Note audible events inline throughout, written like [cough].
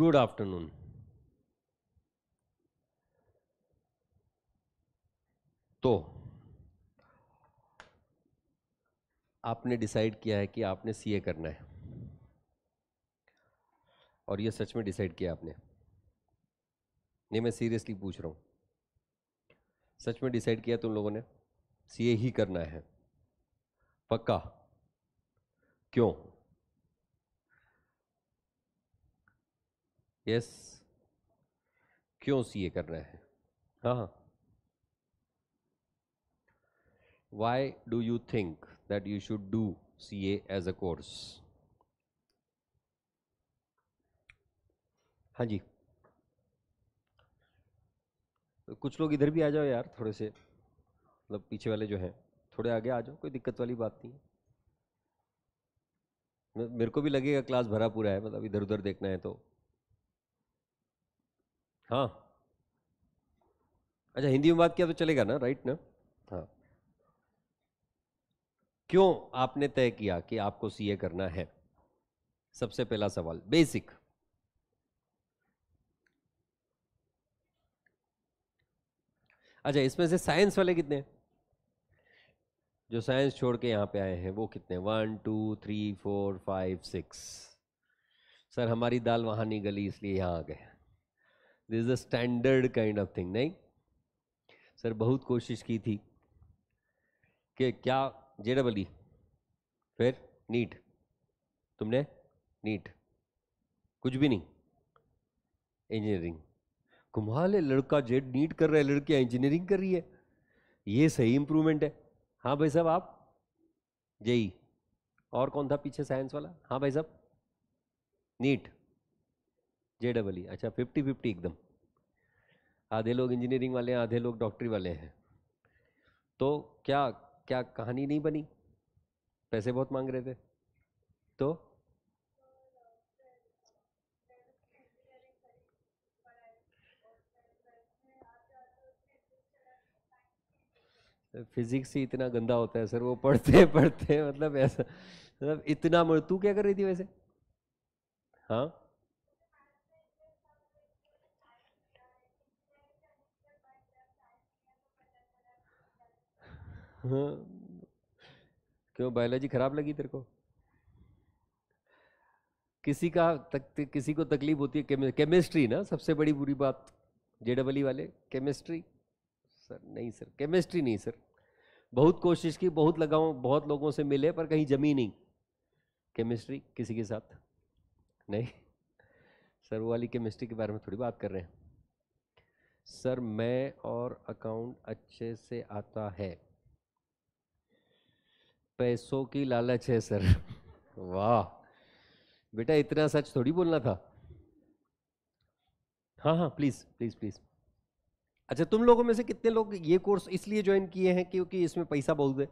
good afternoon तो आपने decide किया है कि आपने सीए करना है और ये सच में डिसाइड किया आपने नहीं मैं सीरियसली पूछ रहा हूं सच में डिसाइड किया तुम लोगों ने सीए ही करना है पक्का क्यों यस क्यों सी ए कर रहे हैं हाँ हाँ why do you think that you should do C as a course हाँ जी कुछ लोग इधर भी आ जाओ यार थोड़े से मतलब पीछे वाले जो हैं थोड़े आगे आ जाओ कोई दिक्कत वाली बात नहीं है मेरे को भी लगेगा क्लास भरा पूरा है मतलब इधर उधर देखना है तो हाँ अच्छा हिंदी में बात किया तो चलेगा ना राइट ना हाँ क्यों आपने तय किया कि आपको सीए करना है सबसे पहला सवाल बेसिक अच्छा इसमें से साइंस वाले कितने जो साइंस छोड़ के यहां पे आए हैं वो कितने one two three four five six sir हमारी दाल वहां नहीं गली इसलिए यहां आ गए this is a standard kind of thing नहीं सर बहुत कोशिश की थी कि क्या जे डबल ई फिर नीट तुमने नीट कुछ भी नहीं इंजीनियरिंग कुमाल है लड़का जेड नीट कर रहा है लड़कियाँ इंजीनियरिंग कर रही है ये सही इंप्रूवमेंट है हाँ भाई साहब आप जेई और कौन था पीछे साइंस वाला हाँ भाई साहब नीट जे डबल ई अच्छा फिफ्टी फिफ्टी एकदम आधे लोग इंजीनियरिंग वाले हैं आधे लोग डॉक्टरी वाले हैं तो क्या क्या कहानी नहीं बनी पैसे बहुत मांग रहे थे तो फिजिक्स ही इतना गंदा होता है सर वो पढ़ते पढ़ते मतलब ऐसा मतलब इतना तू क्या कर रही थी वैसे हाँ हाँ। [laughs] क्यों बायोलॉजी खराब लगी तेरे को किसी का तक, किसी को तकलीफ होती है केमिस्ट्री ना सबसे बड़ी बुरी बात जे डबल e वाले केमिस्ट्री सर नहीं सर केमिस्ट्री नहीं सर बहुत कोशिश की बहुत लगाऊ बहुत लोगों से मिले पर कहीं जमी नहीं केमिस्ट्री किसी के साथ नहीं सर वो वाली केमिस्ट्री के बारे में थोड़ी बात कर रहे हैं सर मैं और अकाउंट अच्छे से आता है पैसों की लालच है सर वाह बेटा इतना सच थोड़ी बोलना था हाँ हाँ प्लीज़ प्लीज़ प्लीज़ अच्छा तुम लोगों में से कितने लोग ये कोर्स इसलिए ज्वाइन किए हैं क्योंकि इसमें पैसा बहुत है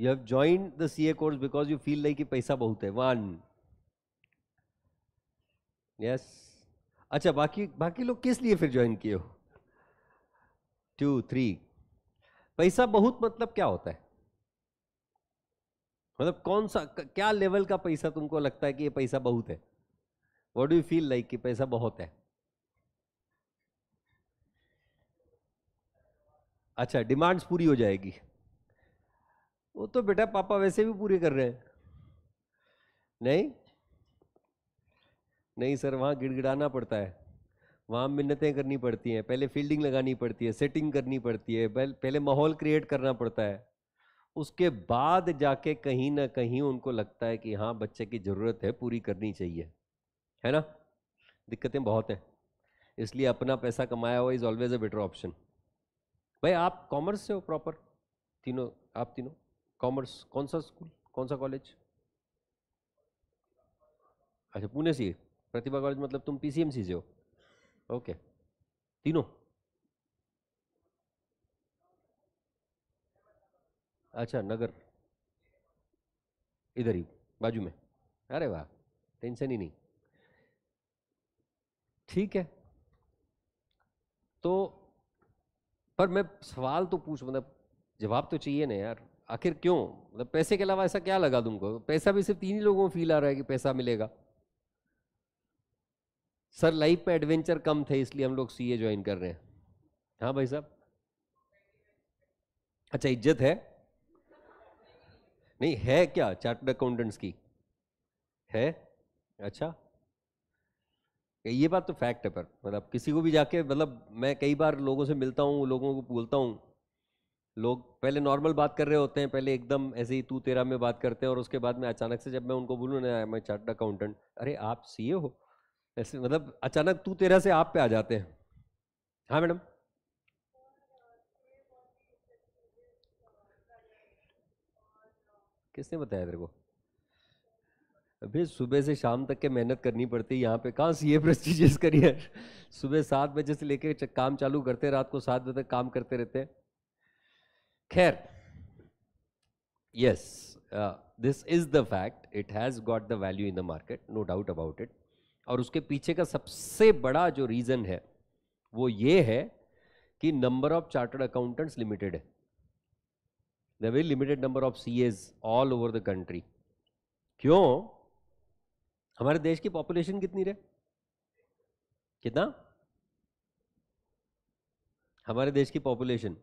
you have join the C A course because you feel like पैसा बहुत है वन यस अच्छा बाकी बाकी लोग किस लिए फिर ज्वाइन किए हो टू थ्री पैसा बहुत मतलब क्या होता है मतलब कौन सा क्या लेवल का पैसा तुमको लगता है कि ये पैसा बहुत है वॉट डू फील लाइक कि पैसा बहुत है अच्छा डिमांड्स पूरी हो जाएगी वो तो बेटा पापा वैसे भी पूरे कर रहे हैं नहीं नहीं सर वहां गिड़गिड़ाना पड़ता है वहाँ मिन्नतें करनी पड़ती हैं पहले फील्डिंग लगानी पड़ती है सेटिंग करनी पड़ती है पहले माहौल क्रिएट करना पड़ता है उसके बाद जाके कहीं ना कहीं उनको लगता है कि हाँ बच्चे की ज़रूरत है पूरी करनी चाहिए है ना दिक्कतें बहुत हैं इसलिए अपना पैसा कमाया हुआ is always a better option भाई आप कॉमर्स से हो प्रॉपर तीनों आप तीनों कॉमर्स कौन सा स्कूल कौन सा कॉलेज अच्छा पुणे से प्रतिभा कॉलेज मतलब तुम पी से हो ओके तीनों अच्छा नगर इधर ही बाजू में अरे वाह टेंशन ही नहीं ठीक है तो पर मैं सवाल तो पूछ मतलब जवाब तो चाहिए ना यार आखिर क्यों मतलब पैसे के अलावा ऐसा क्या लगा तुमको पैसा भी सिर्फ तीन ही लोगों को फील आ रहा है कि पैसा मिलेगा सर लाइफ में एडवेंचर कम थे इसलिए हम लोग सी ए ज्वाइन कर रहे हैं हाँ भाई साहब अच्छा इज्जत है नहीं है क्या चार्टर्ड अकाउंटेंट्स की है अच्छा ये बात तो फैक्ट है पर मतलब किसी को भी जाके मतलब मैं कई बार लोगों से मिलता हूँ लोगों को बोलता हूँ लोग पहले नॉर्मल बात कर रहे होते हैं पहले एकदम ऐसे ही तू तेरा में बात करते हैं और उसके बाद में अचानक से जब मैं उनको बोलूँ ना मैं चार्ट अकाउंटेंट अरे आप सीए हो ऐसे मतलब अचानक तू तेरा से आप पे आ जाते हैं हाँ मैडम किसने बताया तेरे को अभी सुबह से शाम तक के मेहनत करनी पड़ती है यहाँ पे कहाँ सी ये प्रस्टिजियस करिए सुबह सात बजे से लेके काम चालू करते रात को सात बजे तक काम करते रहते हैं खैर yes this is the fact it has got the value in the market no doubt about it और उसके पीछे का सबसे बड़ा जो रीज़न है वो ये है कि number of chartered accountants limited है the very limited number of CAs all over the country क्यों हमारे देश की पॉपुलेशन कितनी रहे कितना हमारे देश की population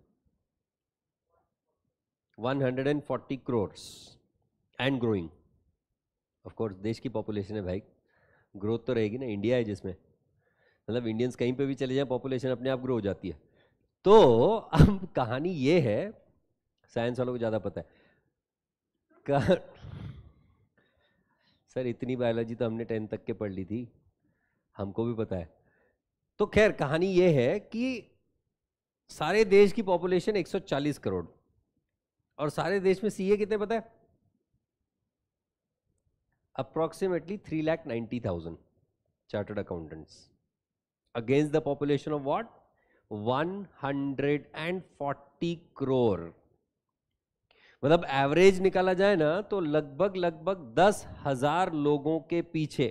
140 crore and growing of course देश की पॉपुलेशन है भाई ग्रोथ तो रहेगी ना इंडिया है जिसमें मतलब इंडियंस कहीं पे भी चले जाएं पॉपुलेशन अपने आप ग्रो हो जाती है तो अब कहानी ये है साइंस वालों को ज़्यादा पता है कहा सर इतनी बायोलॉजी तो हमने टेंथ तक के पढ़ ली थी हमको भी पता है तो खैर कहानी ये है कि सारे देश की पॉपुलेशन 140 करोड़ और सारे देश में सीए कितने पता है approximately अगेंस्ट chartered accountants against the population of what? Forty crore मतलब एवरेज निकाला जाए ना तो लगभग लगभग दस हजार लोगों के पीछे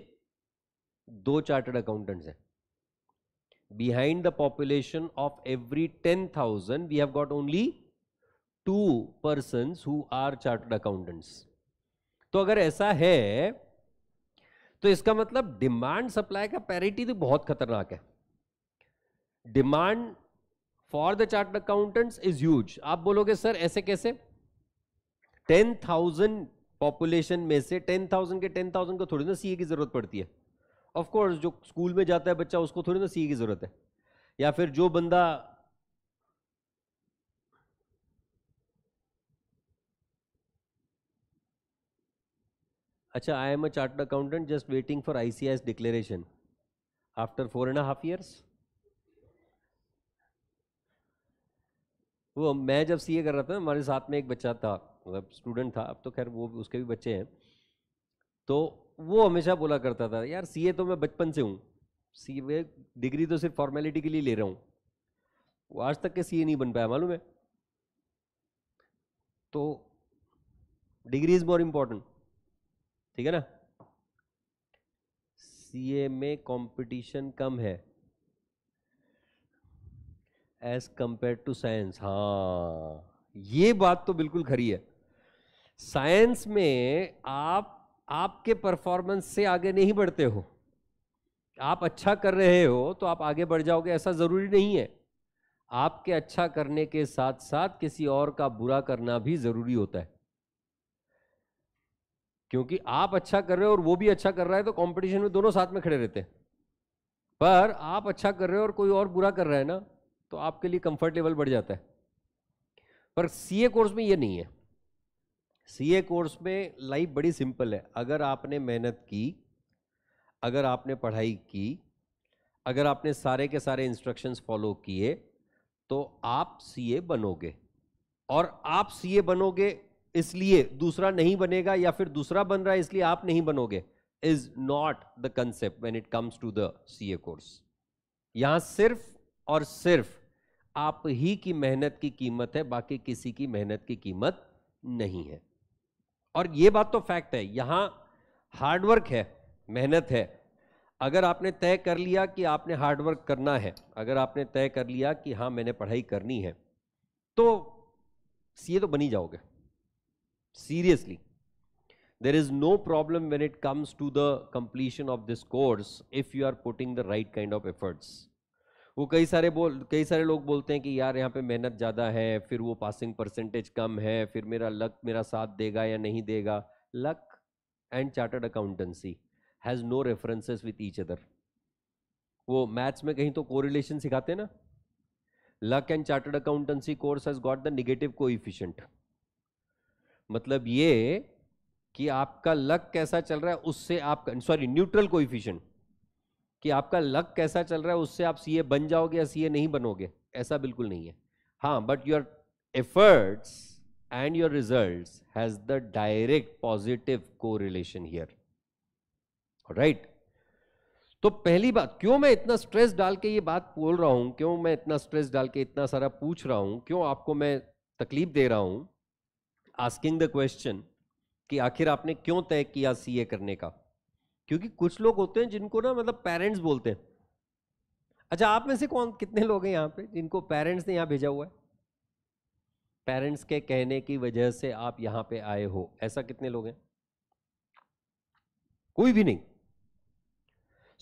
दो चार्टर्ड अकाउंटेंट्स हैं behind the population of every ten thousand we have got only two person who are chartered accountants तो अगर ऐसा है तो इसका मतलब डिमांड सप्लाई का पैरिटी तो बहुत खतरनाक है demand for the chart accountants is huge आप बोलोगे सर ऐसे कैसे टेन थाउजेंड पॉपुलेशन में से टेन थाउजेंड के टेन थाउजेंड को थोड़ी ना सीए की जरूरत पड़ती है ऑफकोर्स जो स्कूल में जाता है बच्चा उसको थोड़ी ना सीए की जरूरत है या फिर जो बंदा अच्छा I am a chart accountant just waiting for I C S declaration after four and half years वो मैं जब सी ए कर रहा था हमारे साथ में एक बच्चा था मतलब स्टूडेंट था अब तो खैर वो उसके भी बच्चे हैं तो वो हमेशा बोला करता था यार सी ए तो मैं बचपन से हूँ सी ए डिग्री तो सिर्फ फॉर्मेलिटी के लिए ले रहा हूँ वो आज तक के सी ए नहीं बन पाया मालूम है तो डिग्री इज़ मोर इम्पोर्टेंट ठीक है ना सीए में कंपटीशन कम है एज कंपेयर टू साइंस हाँ ये बात तो बिल्कुल खरी है साइंस में आप आपके परफॉर्मेंस से आगे नहीं बढ़ते हो आप अच्छा कर रहे हो तो आप आगे बढ़ जाओगे ऐसा ज़रूरी नहीं है आपके अच्छा करने के साथ साथ किसी और का बुरा करना भी ज़रूरी होता है क्योंकि आप अच्छा कर रहे हो और वो भी अच्छा कर रहा है तो कंपटीशन में दोनों साथ में खड़े रहते हैं पर आप अच्छा कर रहे हो और कोई और बुरा कर रहा है ना तो आपके लिए कंफर्ट लेवल बढ़ जाता है पर सीए कोर्स में ये नहीं है सीए कोर्स में लाइफ बड़ी सिंपल है अगर आपने मेहनत की अगर आपने पढ़ाई की अगर आपने सारे के सारे इंस्ट्रक्शंस फॉलो किए तो आप सीए बनोगे और आप सीए बनोगे इसलिए दूसरा नहीं बनेगा या फिर दूसरा बन रहा है इसलिए आप नहीं बनोगे is not the concept when it comes to the A course यहां सिर्फ और सिर्फ आप ही की मेहनत की कीमत है बाकी किसी की मेहनत की कीमत नहीं है और ये बात तो फैक्ट है यहां हार्डवर्क है मेहनत है अगर आपने तय कर लिया कि आपने हार्डवर्क करना है अगर आपने तय कर लिया कि हाँ मैंने पढ़ाई करनी है तो सीए तो बनी जाओगे seriously there is no problem when it comes to the completion of this course if you are putting the right kind of efforts वो कई सारे बोल कई सारे लोग बोलते हैं कि यार यहाँ पे मेहनत ज़्यादा है फिर वो पासिंग परसेंटेज कम है फिर मेरा लक मेरा साथ देगा या नहीं देगा luck and chartered accountancy has no references with each other वो मैथ्स में कहीं तो कोरिलेशन सिखाते ना luck and chartered accountancy course has got the negative coefficient मतलब ये कि आपका लक कैसा चल रहा है उससे आप सॉरी न्यूट्रल कोइफिशिएंट कि आपका लक कैसा चल रहा है उससे आप सीए बन जाओगे या सीए नहीं बनोगे ऐसा बिल्कुल नहीं है हाँ but your efforts and your result has the direct positive correlation here right तो पहली बात क्यों मैं इतना स्ट्रेस डाल के ये बात बोल रहा हूं क्यों मैं इतना स्ट्रेस डाल के इतना सारा पूछ रहा हूं क्यों आपको मैं तकलीफ दे रहा हूं आस्किंग द क्वेश्चन कि आखिर आपने क्यों तय किया सीए करने का क्योंकि कुछ लोग होते हैं जिनको ना मतलब पेरेंट्स बोलते हैं अच्छा आप में से कौन कितने लोग हैं यहाँ पे जिनको पेरेंट्स ने यहाँ भेजा हुआ है पेरेंट्स के कहने की वजह से आप यहाँ पे आए हो ऐसा कितने लोग हैं कोई भी नहीं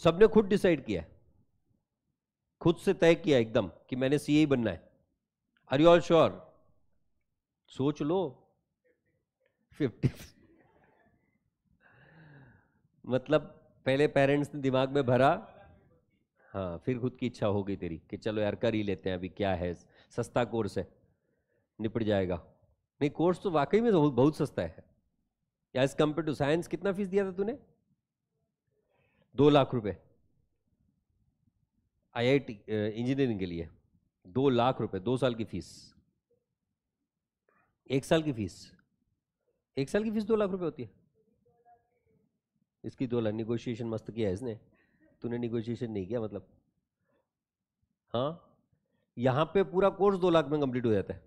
सबने खुद डिसाइड किया है खुद से तय किया एकदम कि मैंने सीए ही बनना है आर यू ऑल श्योर सोच लो फिफ्टी मतलब पहले पेरेंट्स ने दिमाग में भरा हाँ फिर खुद की इच्छा हो गई तेरी कि चलो यार कर ही लेते हैं अभी क्या है सस्ता कोर्स है निपट जाएगा नहीं कोर्स तो वाकई में बहुत बहुत सस्ता है या एज कम्पेयर टू साइंस कितना फीस दिया था तूने दो लाख रुपए आईआईटी इंजीनियरिंग के लिए दो लाख रुपए दो साल की फीस एक साल की फीस एक साल की फीस दो लाख रुपए होती है इसकी दो लाख निगोशिएशन मस्त किया है इसने तूने निगोशिएशन नहीं किया मतलब हाँ यहाँ पे पूरा कोर्स दो लाख में कंप्लीट हो जाता है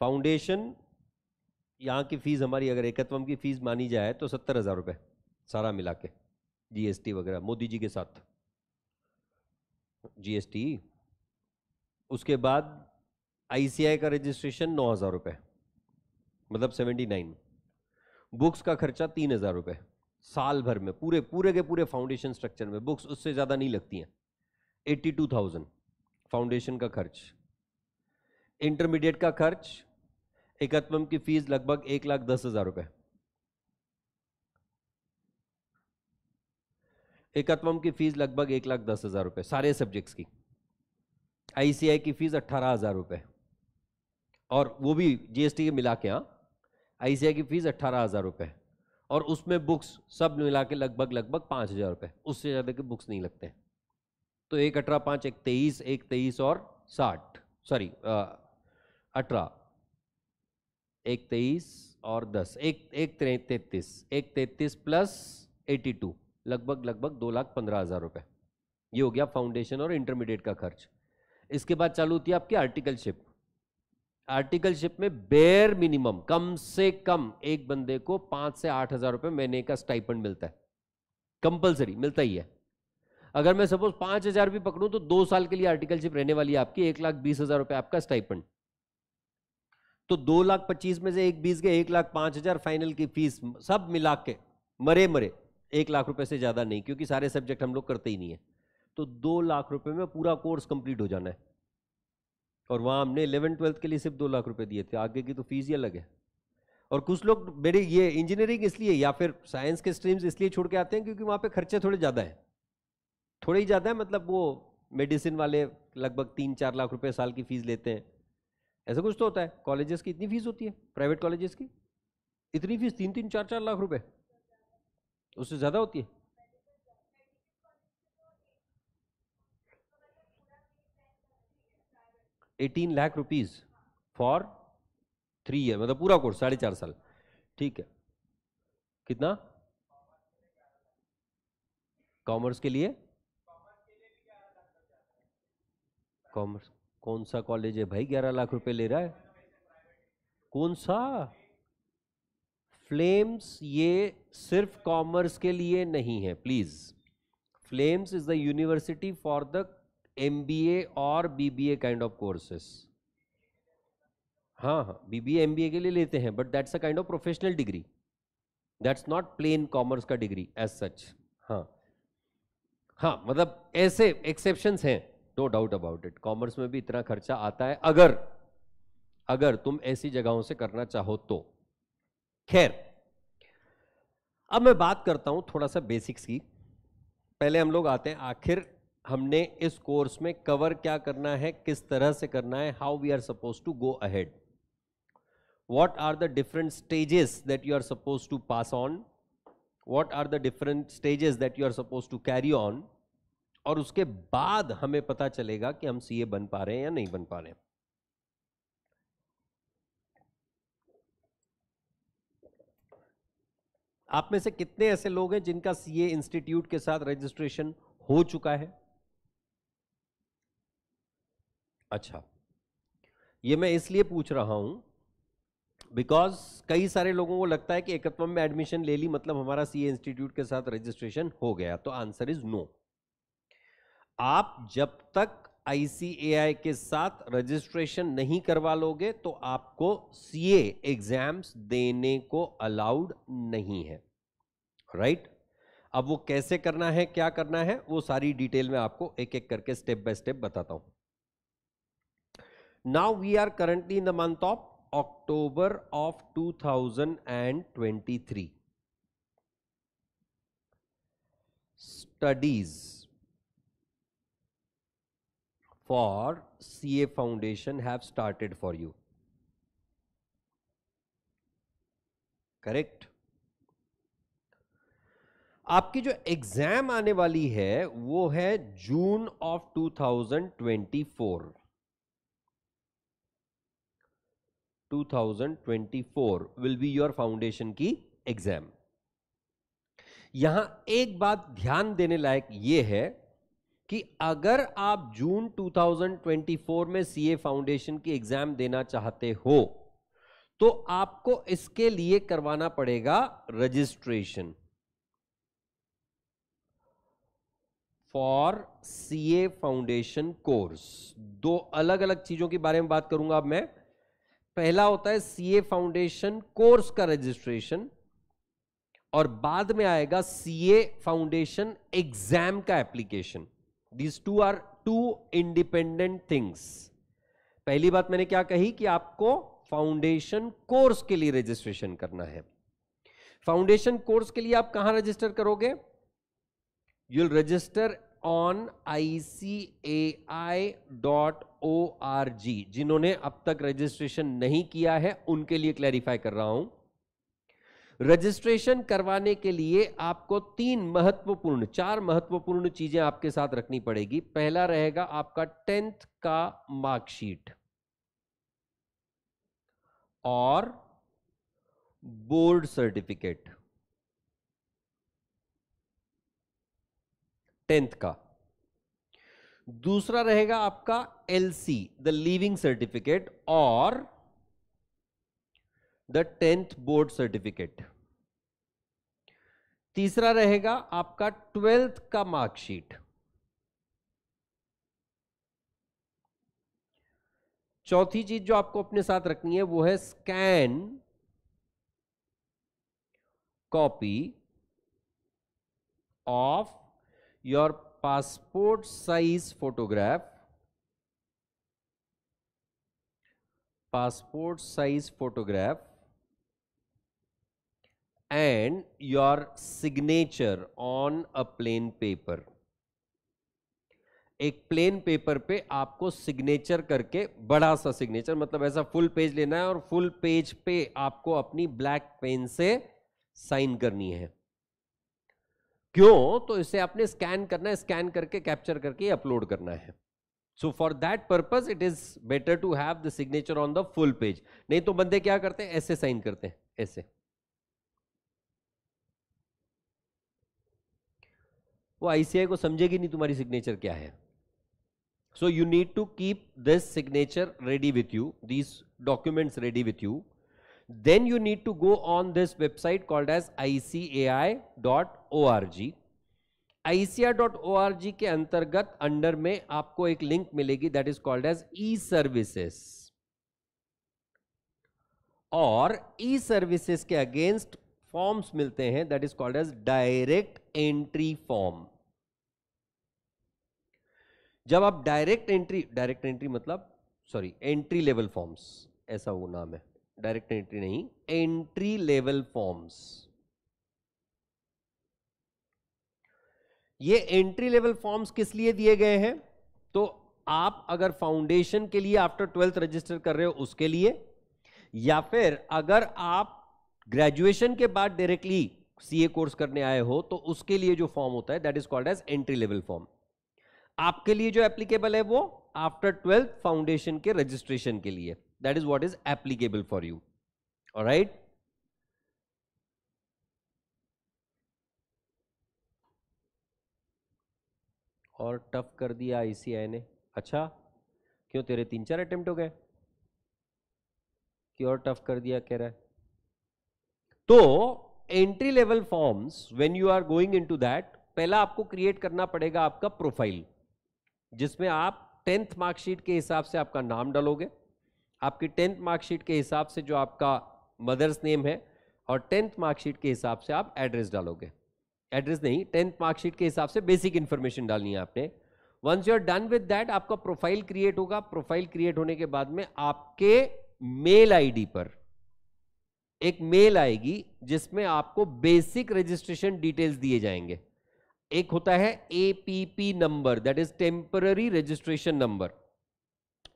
फाउंडेशन यहाँ की फीस हमारी अगर एकत्वम की फीस मानी जाए तो सत्तर हज़ार रुपये सारा मिला के जीएसटी वगैरह मोदी जी के साथ जीएसटी उसके बाद आईसीआई का रजिस्ट्रेशन नौ हज़ार रुपये मतलब सेवेंटी नाइन बुक्स का खर्चा तीन हज़ार रुपये साल भर में पूरे पूरे के पूरे फाउंडेशन स्ट्रक्चर में बुक्स उससे ज़्यादा नहीं लगती हैं एट्टी टू थाउजेंड फाउंडेशन का खर्च इंटरमीडिएट का खर्च एकत्वम की फीस लगभग एक लाख दस हज़ार रुपये एकत्वम की फीस लगभग एक लाख दस हज़ार रुपये सारे सब्जेक्ट्स की आईसीआई की फीस अट्ठारह हज़ार रुपये और वो भी जीएसटी के मिला के हाँ आईसीआई की फीस अट्ठारह हज़ार रुपये और उसमें बुक्स सब मिला के लगभग लगभग पाँच हज़ार रुपये उससे ज़्यादा के बुक्स नहीं लगते हैं तो एक अठारह पाँच एक तेईस एक तेईस और साठ सॉरी अठारह एक तेईस और दस एक एक तैतीस एक तैतीस प्लस एटी टू लगभग लगभग दो लाख पंद्रह हज़ार रुपये ये हो गया फाउंडेशन और इंटरमीडिएट का खर्च इसके बाद चालू होती है आपकी आर्टिकलशिप आर्टिकलशिप में बेयर मिनिमम कम से कम एक बंदे को पांच से आठ हजार रुपए महीने का स्टाइपेंड मिलता है कंपलसरी मिलता ही है अगर मैं सपोज पांच हजार भी पकड़ूं तो दो साल के लिए आर्टिकलशिप रहने वाली है आपकी एक लाख बीस हजार रुपए आपका स्टाइपेंड तो दो लाख पच्चीस में से एक बीस के एक लाख पांच हजार फाइनल की फीस सब मिला के मरे मरे एक लाख रुपए से ज्यादा नहीं क्योंकि सारे सब्जेक्ट हम लोग करते ही नहीं है तो दो लाख रुपए में पूरा कोर्स कंप्लीट हो जाना है और वहाँ हमने इलेवन ट्वेल्थ के लिए सिर्फ दो लाख रुपए दिए थे आगे की तो फीस ही अलग है और कुछ लोग मेरे ये इंजीनियरिंग इसलिए या फिर साइंस के स्ट्रीम्स इसलिए छोड़ के आते हैं क्योंकि वहाँ पे खर्चे थोड़े ज़्यादा है थोड़े ही ज़्यादा है मतलब वो मेडिसिन वाले लगभग तीन चार लाख रुपये साल की फ़ीस लेते हैं ऐसा कुछ तो होता है कॉलेजेस की इतनी फ़ीस होती है प्राइवेट कॉलेजेस की इतनी फीस तीन तीन चार चार लाख रुपये उससे ज़्यादा होती है eighteen lakh rupees for three year मतलब पूरा कोर्स साढ़े चार साल ठीक है कितना कॉमर्स के लिए कॉमर्स कौन सा कॉलेज है भाई ग्यारह लाख रुपए ले रहा है कौन सा फ्लेम्स ये सिर्फ कॉमर्स के लिए नहीं है please flames is the university for the MBA और बीबीए काइंड ऑफ कोर्सेस हाँ हाँ बीबीए एमबीए के लिए लेते हैं but that's a kind of professional degree that's not plain commerce का डिग्री एज सच हाँ हाँ मतलब ऐसे एक्सेप्शन हैं no doubt about it commerce में भी इतना खर्चा आता है अगर अगर तुम ऐसी जगहों से करना चाहो तो खैर अब मैं बात करता हूं थोड़ा सा बेसिक्स की पहले हम लोग आते हैं आखिर हमने इस कोर्स में कवर क्या करना है किस तरह से करना है how we are suppose to go ahead what are the different stages that you are suppose to pass on what are the different stages that you are suppose to carry on और उसके बाद हमें पता चलेगा कि हम सी ए बन पा रहे हैं या नहीं बन पा रहे हैं आप में से कितने ऐसे लोग हैं जिनका सीए इंस्टीट्यूट के साथ रजिस्ट्रेशन हो चुका है अच्छा ये मैं इसलिए पूछ रहा हूं बिकॉज कई सारे लोगों को लगता है कि एकत्व में एडमिशन ले ली मतलब हमारा सी इंस्टीट्यूट के साथ रजिस्ट्रेशन हो गया तो आंसर इज नो आप जब तक आईसीएआई के साथ रजिस्ट्रेशन नहीं करवा लोगे तो आपको सीए एग्जाम्स देने को अलाउड नहीं है राइट right? अब वो कैसे करना है क्या करना है वो सारी डिटेल में आपको एक एक करके स्टेप बाय स्टेप बताता हूं now we are currently in the month of October of 2023. Studies for CA Foundation have started for you. Correct आपकी जो एग्जाम आने वाली है वो है June of 2024 2024 will be your foundation की एग्जाम यहां एक बात ध्यान देने लायक यह है कि अगर आप जून 2024 में सीए फाउंडेशन की एग्जाम देना चाहते हो तो आपको इसके लिए करवाना पड़ेगा registration for CA foundation course दो अलग अलग चीजों के बारे में बात करूंगा अब मैं पहला होता है सीए फाउंडेशन कोर्स का रजिस्ट्रेशन और बाद में आएगा सीए फाउंडेशन एग्जाम का application these two are two independent things पहली बात मैंने क्या कही कि आपको फाउंडेशन कोर्स के लिए रजिस्ट्रेशन करना है फाउंडेशन कोर्स के लिए आप कहां रजिस्टर करोगे you'll register on I C A I dot O R G जिन्होंने अब तक रजिस्ट्रेशन नहीं किया है उनके लिए क्लैरिफाई कर रहा हूं रजिस्ट्रेशन करवाने के लिए आपको तीन महत्वपूर्ण चार महत्वपूर्ण चीजें आपके साथ रखनी पड़ेगी पहला रहेगा आपका टेंथ का मार्कशीट और बोर्ड सर्टिफिकेट टेंथ का दूसरा रहेगा आपका एलसी द लिविंग सर्टिफिकेट और द टेंथ बोर्ड सर्टिफिकेट तीसरा रहेगा आपका ट्वेल्थ का मार्कशीट चौथी चीज जो आपको अपने साथ रखनी है वो है scan copy of your passport size photograph passport size photograph and your signature on a plain paper एक प्लेन पेपर पे आपको सिग्नेचर करके बड़ा सा सिग्नेचर मतलब ऐसा फुल पेज लेना है और फुल पेज पे आपको अपनी ब्लैक पेन से साइन करनी है क्यों तो इसे आपने स्कैन करना है स्कैन करके कैप्चर करके अपलोड करना है so for that purpose it is better to have the signature on the full page नहीं तो बंदे क्या करते हैं ऐसे साइन करते हैं ऐसे वो आईसीआई को समझेगी नहीं तुम्हारी सिग्नेचर क्या है so you need to keep this signature ready with you these documents ready with you then you need to go on this website called as icai.org icai.org के अंतर्गत अंडर में आपको एक लिंक मिलेगी that is called as E services और E services के against forms मिलते हैं that is called as direct entry form जब आप डायरेक्ट एंट्री डायरेक्ट एंट्री मतलब सॉरी एंट्री लेवल फॉर्म्स ऐसा वो नाम है डायरेक्ट एंट्री नहीं एंट्री लेवल फॉर्म्स ये एंट्री लेवल फॉर्म्स किस लिए दिए गए हैं तो आप अगर फाउंडेशन के लिए आफ्टर ट्वेल्थ रजिस्टर कर रहे हो उसके लिए या फिर अगर आप ग्रेजुएशन के बाद डायरेक्टली सीए कोर्स करने आए हो तो उसके लिए जो फॉर्म होता है that is called as entry level form आपके लिए जो एप्लीकेबल है वो आफ्टर ट्वेल्थ फाउंडेशन के रजिस्ट्रेशन के लिए that is what is applicable for you all right और टफ कर दिया आईसीआई ने अच्छा क्यों तेरे तीन चार अटेम्प्ट हो गए क्यों और टफ कर दिया कह रहा है तो entry level forms when you are going into that पहला आपको क्रिएट करना पड़ेगा आपका प्रोफाइल जिसमें आप टेंथ मार्कशीट के हिसाब से आपका नाम डालोगे आपकी टेंथ मार्कशीट के हिसाब से जो आपका मदर्स नेम है और टेंथ मार्कशीट के हिसाब से आप एड्रेस डालोगे एड्रेस नहीं टेंथ मार्कशीट के हिसाब से बेसिक इन्फॉर्मेशन डालनी है आपने once you are done with that आपका प्रोफाइल क्रिएट होगा प्रोफाइल क्रिएट होने के बाद में आपके मेल आईडी पर एक मेल आएगी जिसमें आपको बेसिक रजिस्ट्रेशन डिटेल्स दिए जाएंगे एक होता है APP number that is temporary registration number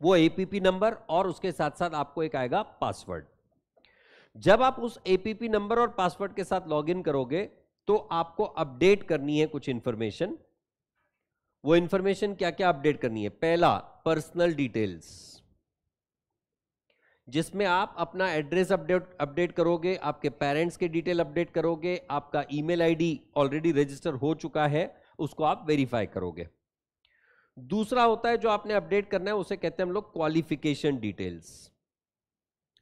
वो एपीपी नंबर और उसके साथ साथ आपको एक आएगा पासवर्ड जब आप उस एपीपी नंबर और पासवर्ड के साथ लॉगिन करोगे तो आपको अपडेट करनी है कुछ इंफॉर्मेशन वो इंफॉर्मेशन क्या क्या अपडेट करनी है पहला पर्सनल डिटेल्स जिसमें आप अपना एड्रेस अपडेट अपडेट करोगे आपके पेरेंट्स के डिटेल अपडेट करोगे आपका ईमेल आईडी ऑलरेडी रजिस्टर हो चुका है उसको आप वेरीफाई करोगे दूसरा होता है जो आपने अपडेट करना है उसे कहते हैं हम लोग क्वालिफिकेशन डिटेल्स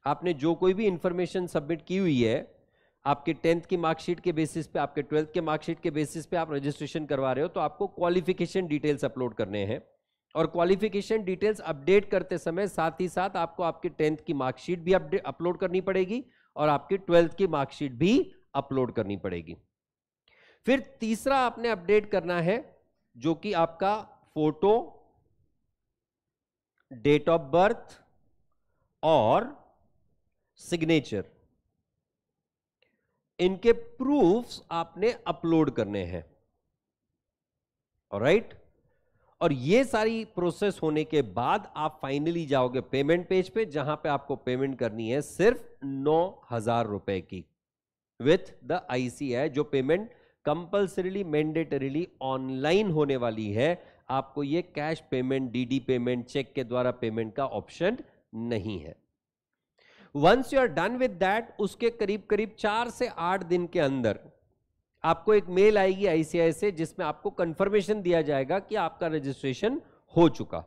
आपने जो कोई भी इंफॉर्मेशन सबमिट की हुई है आपके टेंथ की मार्कशीट के बेसिस पे आपके ट्वेल्थ के मार्कशीट के बेसिस पे आप रजिस्ट्रेशन करवा रहे हो तो आपको क्वालिफिकेशन डिटेल्स अपलोड करने हैं और क्वालिफिकेशन डिटेल्स अपडेट करते समय साथ ही साथ आपको आपके टेंथ की मार्कशीट भी अपलोड करनी पड़ेगी और आपकी ट्वेल्थ की मार्कशीट भी अपलोड करनी पड़ेगी फिर तीसरा आपने अपडेट करना है जो कि आपका फोटो डेट ऑफ बर्थ और सिग्नेचर इनके प्रूफ्स आपने अपलोड करने हैं राइट और ये सारी प्रोसेस होने के बाद आप फाइनली जाओगे पेमेंट पेज पे जहां पे आपको पेमेंट करनी है सिर्फ नौ हजार रुपए की विथ द आईसीआई जो पेमेंट कंपल्सरीली मैंडेटरीली ऑनलाइन होने वाली है आपको ये cash payment DD payment cheque के द्वारा पेमेंट का ऑप्शन नहीं है once you are done with that उसके करीब करीब चार से आठ दिन के अंदर आपको एक मेल आएगी आईसीआई से जिसमें आपको कंफर्मेशन दिया जाएगा कि आपका रजिस्ट्रेशन हो चुका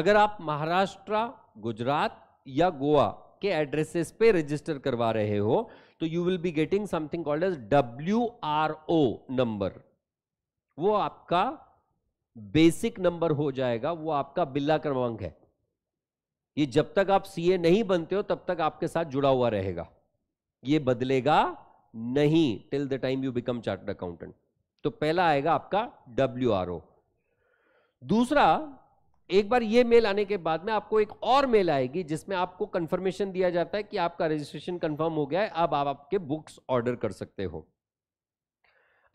अगर आप महाराष्ट्र गुजरात या गोवा के एड्रेसेस पे रजिस्टर करवा रहे हो तो you will be getting something called as W R O number वो आपका बेसिक नंबर हो जाएगा वो आपका बिल्ला क्रमांक है ये जब तक आप सीए नहीं बनते हो तब तक आपके साथ जुड़ा हुआ रहेगा ये बदलेगा नहीं till the time you become chartered accountant तो पहला आएगा आपका डब्ल्यू आर ओ दूसरा एक बार ये मेल आने के बाद में आपको एक और मेल आएगी जिसमें आपको कंफर्मेशन दिया जाता है कि आपका रजिस्ट्रेशन कंफर्म हो गया है अब आप आपके बुक्स ऑर्डर कर सकते हो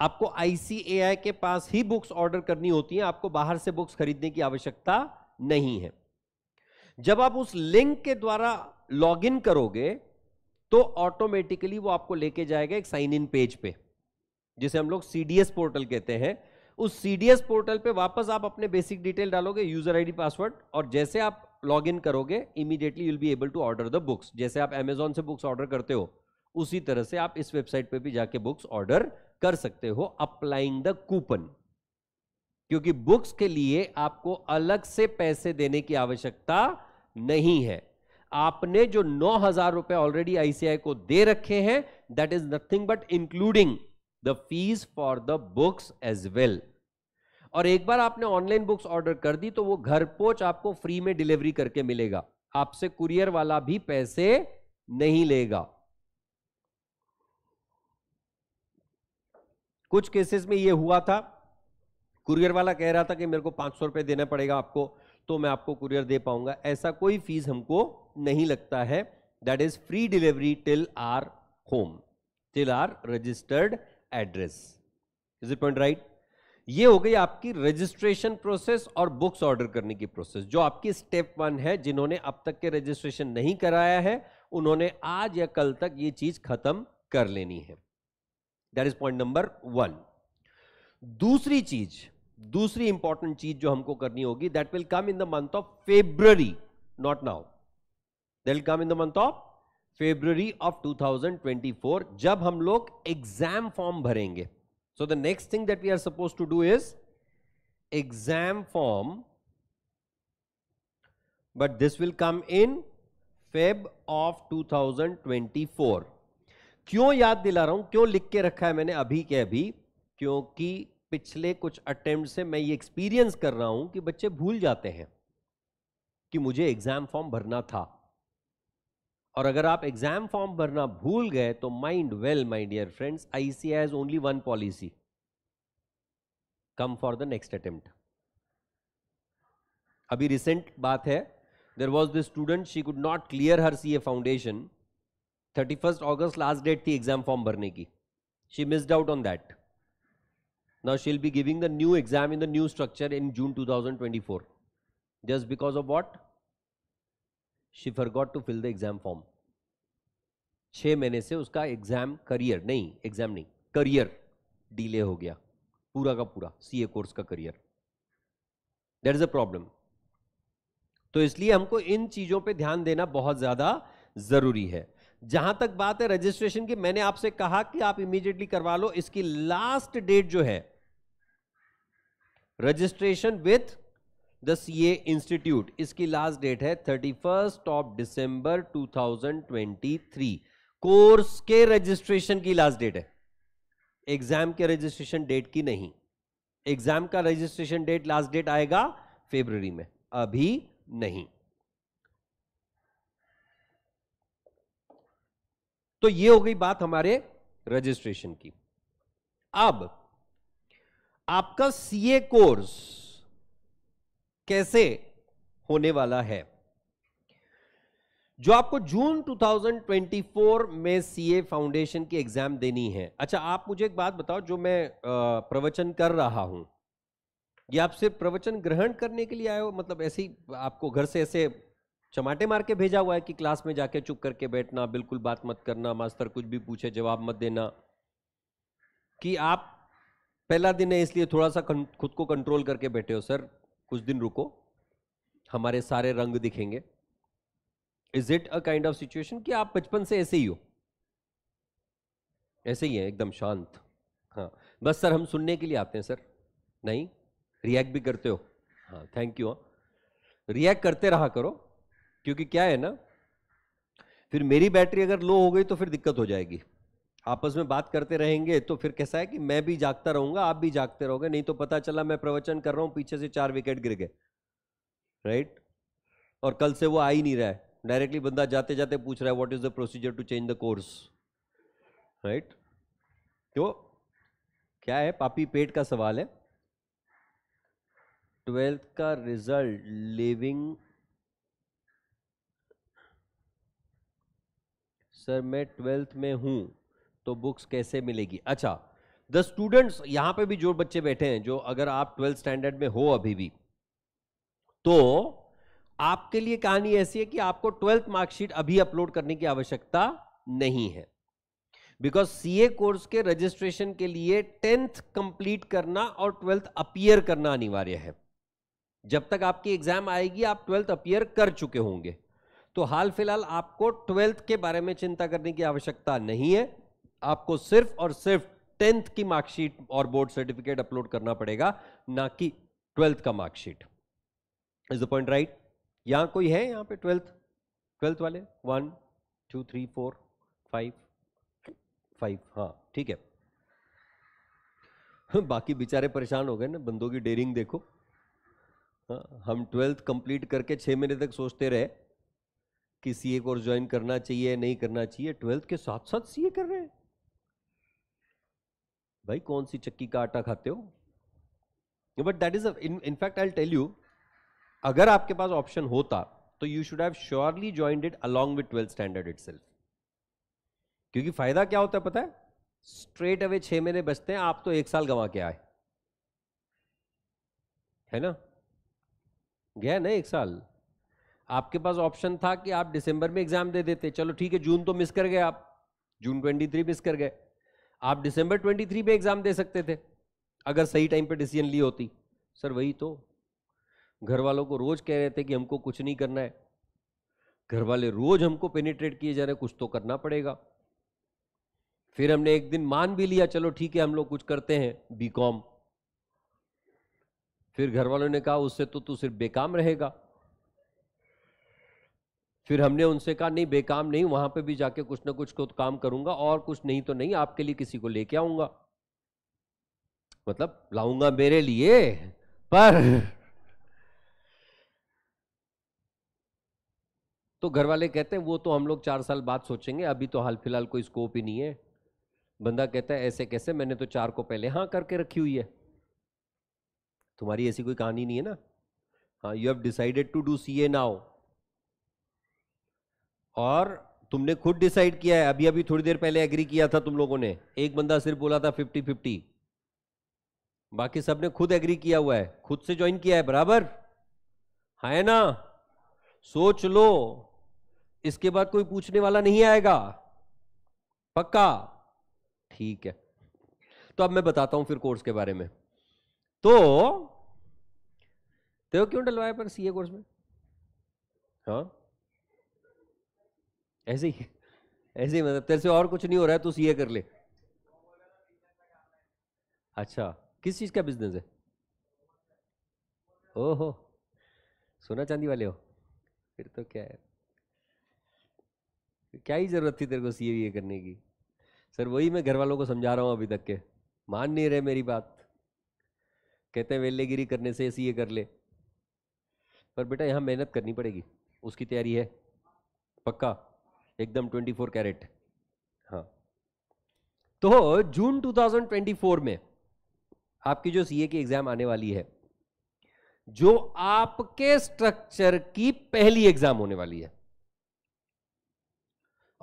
आपको आईसीएआई के पास ही बुक्स ऑर्डर करनी होती है आपको बाहर से बुक्स खरीदने की आवश्यकता नहीं है जब आप उस लिंक के द्वारा लॉगिन करोगे तो ऑटोमेटिकली वो आपको लेके जाएगा एक साइन इन पेज पे जिसे हम लोग सीडीएस पोर्टल कहते हैं उस सीडीएस पोर्टल पे वापस आप अपने बेसिक डिटेल डालोगे यूजर आईडी पासवर्ड और जैसे आप लॉग इन करोगे immediately you'll be able to order the books जैसे आप अमेजोन से बुक्स ऑर्डर करते हो उसी तरह से आप इस वेबसाइट पे भी जाके बुक्स ऑर्डर कर सकते हो अप्लाइंग द कूपन क्योंकि बुक्स के लिए आपको अलग से पैसे देने की आवश्यकता नहीं है आपने जो नौ हजार रुपए ऑलरेडी आईसीआई को दे रखे हैं that is nothing but including the fees for the books as well और एक बार आपने ऑनलाइन बुक्स ऑर्डर कर दी तो वो घर पोच आपको फ्री में डिलीवरी करके मिलेगा आपसे कुरियर वाला भी पैसे नहीं लेगा कुछ केसेस में ये हुआ था कुरियर वाला कह रहा था कि मेरे को पांच सौ रुपए देना पड़ेगा आपको तो मैं आपको कुरियर दे पाऊंगा ऐसा कोई फीस हमको नहीं लगता है that is free delivery till our home till our registered address is it point right ये हो गई आपकी रजिस्ट्रेशन प्रोसेस और बुक्स ऑर्डर करने की प्रोसेस जो आपकी स्टेप वन है जिन्होंने अब तक के रजिस्ट्रेशन नहीं कराया है उन्होंने आज या कल तक ये चीज खत्म कर लेनी है that is point number one दूसरी चीज दूसरी इंपॉर्टेंट चीज जो हमको करनी होगी that will come in the month of February not now till come in the month of February of 2024 जब हम लोग एग्जाम फॉर्म भरेंगे so the next thing that we are suppose to do is exam form but this will come in Feb of 2024 क्यों याद दिला रहा हूं क्यों लिख के रखा है मैंने अभी के अभी क्योंकि पिछले कुछ अटेम्प्ट से मैं ये एक्सपीरियंस कर रहा हूं कि बच्चे भूल जाते हैं कि मुझे एग्जाम फॉर्म भरना था और अगर आप एग्जाम फॉर्म भरना भूल गए तो mind well my dear friends C has only one policy come for the next attempt अभी रिसेंट बात है there was the student she could not clear her C A foundation thirty first August last date थी exam form भरने की she missed out on that now she'll be giving the new exam in the new structure in June four just because of what she got to fill the exam form छह महीने से उसका exam career नहीं exam नहीं career delay हो गया पूरा का पूरा सी ए कोर्स का career that is a problem तो इसलिए हमको इन चीजों पे ध्यान देना बहुत ज्यादा जरूरी है जहां तक बात है रजिस्ट्रेशन की मैंने आपसे कहा कि आप इमीडिएटली करवा लो इसकी लास्ट डेट जो है registration with the CA institute इसकी लास्ट डेट है thirty first of December two thousand twenty three course के रजिस्ट्रेशन की लास्ट डेट है एग्जाम के रजिस्ट्रेशन डेट की नहीं एग्जाम का रजिस्ट्रेशन डेट लास्ट डेट आएगा फेब्रवरी में अभी नहीं तो ये हो गई बात हमारे रजिस्ट्रेशन की अब आपका सीए कोर्स कैसे होने वाला है जो आपको जून 2024 में सीए फाउंडेशन की एग्जाम देनी है अच्छा आप मुझे एक बात बताओ जो मैं प्रवचन कर रहा हूं ये आप सिर्फ प्रवचन ग्रहण करने के लिए आए हो मतलब ऐसे ही आपको घर से ऐसे चमाटे मार के भेजा हुआ है कि क्लास में जाके चुप करके बैठना बिल्कुल बात मत करना मास्टर कुछ भी पूछे जवाब मत देना कि आप पहला दिन है इसलिए थोड़ा सा खुद को कंट्रोल करके बैठे हो सर कुछ दिन रुको हमारे सारे रंग दिखेंगे is it a kind of situation कि आप बचपन से ऐसे ही हो ऐसे ही है एकदम शांत हाँ बस सर हम सुनने के लिए आते हैं सर नहीं रिएक्ट भी करते हो हाँ थैंक यू हाँ रिएक्ट करते रहा करो क्योंकि क्या है ना फिर मेरी बैटरी अगर लो हो गई तो फिर दिक्कत हो जाएगी आपस में बात करते रहेंगे तो फिर कैसा है कि मैं भी जागता रहूंगा आप भी जागते रहोगे नहीं तो पता चला मैं प्रवचन कर रहा हूं पीछे से चार विकेट गिर गए राइट और कल से वो आ ही नहीं रहा है डायरेक्टली बंदा जाते जाते पूछ रहा है what is the procedure to change the course right तो क्या है पापी पेट का सवाल है ट्वेल्थ का रिजल्ट लिविंग सर मैं ट्वेल्थ में हूँ तो बुक्स कैसे मिलेगी अच्छा द स्टूडेंट्स यहाँ पे भी जो बच्चे बैठे हैं जो अगर आप ट्वेल्थ स्टैंडर्ड में हो अभी भी तो आपके लिए कहानी ऐसी है कि आपको ट्वेल्थ मार्कशीट अभी अपलोड करने की आवश्यकता नहीं है बिकॉज सीए कोर्स के रजिस्ट्रेशन के लिए टेंथ कंप्लीट करना और ट्वेल्थ अपियर करना अनिवार्य है जब तक आपकी एग्जाम आएगी आप ट्वेल्थ अपियर कर चुके होंगे तो हाल फिलहाल आपको ट्वेल्थ के बारे में चिंता करने की आवश्यकता नहीं है आपको सिर्फ और सिर्फ टेंथ की मार्कशीट और बोर्ड सर्टिफिकेट अपलोड करना पड़ेगा ना कि ट्वेल्थ का marksheet is the point right यहां कोई है यहां पे ट्वेल्थ ट्वेल्थ वाले one two three four five five हाँ ठीक है [laughs] बाकी बेचारे परेशान हो गए ना बंदों की डेरिंग देखो हाँ, हम ट्वेल्थ कंप्लीट करके छह महीने तक सोचते रहे कि सीए कोर्स ज्वाइन करना चाहिए नहीं करना चाहिए ट्वेल्थ के साथ साथ सीए कर रहे हैं भाई कौन सी चक्की का आटा खाते हो but that is in fact I tell you अगर आपके पास ऑप्शन होता तो you should have surely joined it along with twelfth standard it क्योंकि फायदा क्या होता है पता है स्ट्रेट अवे छह महीने बचते हैं आप तो एक साल गंवा के आए है ना गया ना एक साल आपके पास ऑप्शन था कि आप दिसंबर में एग्जाम दे देते चलो ठीक है जून तो मिस कर गए आप जून 23 मिस कर गए आप दिसंबर 23 में एग्जाम दे सकते थे अगर सही टाइम पे डिसीजन ली होती सर वही तो घर वालों को रोज कह रहे थे कि हमको कुछ नहीं करना है घर वाले रोज हमको पेनिट्रेट किए जा रहे कुछ तो करना पड़ेगा फिर हमने एक दिन मान भी लिया चलो ठीक है हम लोग कुछ करते हैं बीकॉम फिर घर वालों ने कहा उससे तो तू सिर्फ बेकाम रहेगा फिर हमने उनसे कहा नहीं बेकाम नहीं वहां पे भी जाके कुछ ना कुछ को तो काम करूंगा और कुछ नहीं तो नहीं आपके लिए किसी को लेके आऊंगा मतलब लाऊंगा मेरे लिए पर तो घर वाले कहते हैं वो तो हम लोग चार साल बाद सोचेंगे अभी तो हाल फिलहाल कोई स्कोप ही नहीं है बंदा कहता है ऐसे कैसे मैंने तो चार को पहले हाँ करके रखी हुई है तुम्हारी ऐसी कोई कहानी नहीं है ना हाँ you have decided to do C A now और तुमने खुद डिसाइड किया है अभी अभी थोड़ी देर पहले एग्री किया था तुम लोगों ने एक बंदा सिर्फ बोला था फिफ्टी फिफ्टी बाकी सब ने खुद एग्री किया हुआ है खुद से ज्वाइन किया है बराबर है ना सोच लो इसके बाद कोई पूछने वाला नहीं आएगा पक्का ठीक है तो अब मैं बताता हूं फिर कोर्स के बारे में तो तो क्यों डलवाया पर सीए कोर्स में हाँ ऐसे ही ऐसे ही मतलब तेरे से और कुछ नहीं हो रहा है तो ये कर ले अच्छा किस चीज़ का बिजनेस है ओहो सोना चांदी वाले हो फिर तो क्या है क्या ही ज़रूरत थी तेरे को सी ए करने की सर वही मैं घर वालों को समझा रहा हूँ अभी तक के मान नहीं रहे मेरी बात कहते हैं गिरी करने से सी ए कर ले पर बेटा यहाँ मेहनत करनी पड़ेगी उसकी तैयारी है पक्का एकदम 24 कैरेट हाँ तो जून 2024 में आपकी जो सीए की एग्जाम आने वाली है जो आपके स्ट्रक्चर की पहली एग्जाम होने वाली है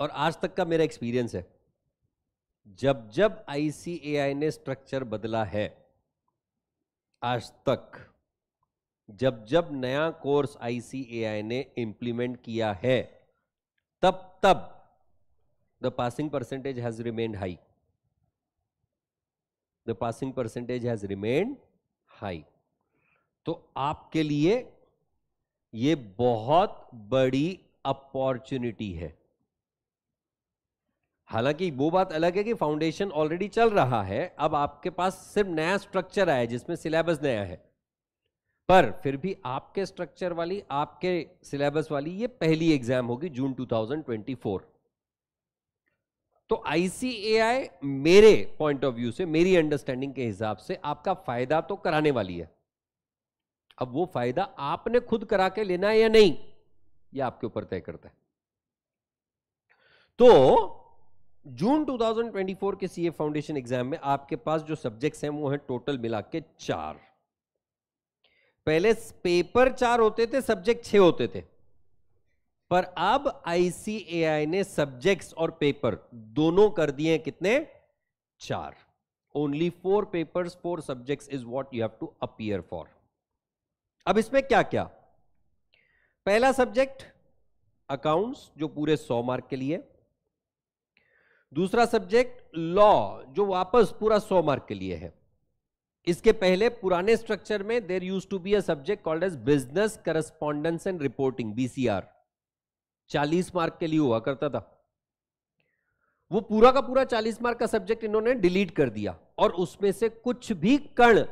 और आज तक का मेरा एक्सपीरियंस है जब जब आईसीएआई ने स्ट्रक्चर बदला है आज तक जब जब नया कोर्स आईसीएआई ने इंप्लीमेंट किया है तब तब the passing percentage has remained high the passing percentage has remained high तो आपके लिए ये बहुत बड़ी अपॉर्चुनिटी है हालांकि वो बात अलग है कि फाउंडेशन ऑलरेडी चल रहा है अब आपके पास सिर्फ नया स्ट्रक्चर आया जिसमें सिलेबस नया है पर फिर भी आपके स्ट्रक्चर वाली आपके सिलेबस वाली ये पहली एग्जाम होगी जून 2024 तो आईसीएआई मेरे पॉइंट ऑफ व्यू से मेरी अंडरस्टैंडिंग के हिसाब से आपका फायदा तो कराने वाली है अब वो फायदा आपने खुद करा के लेना है या नहीं ये आपके ऊपर तय करता है तो जून 2024 के सीए फाउंडेशन एग्जाम में आपके पास जो सब्जेक्ट्स हैं वो हैं टोटल मिला के चार पहले पेपर चार होते थे सब्जेक्ट छह होते थे पर अब आईसीएआई ने सब्जेक्ट्स और पेपर दोनों कर दिए कितने चार only four papers four subjects is what you have to appear for अब इसमें क्या क्या पहला सब्जेक्ट अकाउंट्स जो पूरे सौ मार्क के लिए दूसरा सब्जेक्ट लॉ जो वापस पूरा सौ मार्क के लिए है इसके पहले पुराने स्ट्रक्चर में there used to be a subject called as business correspondence and reporting BCR 40 mark के लिए हुआ करता था वो पूरा का पूरा 40 मार्क का सब्जेक्ट इन्होंने डिलीट कर दिया और उसमें से कुछ भी कण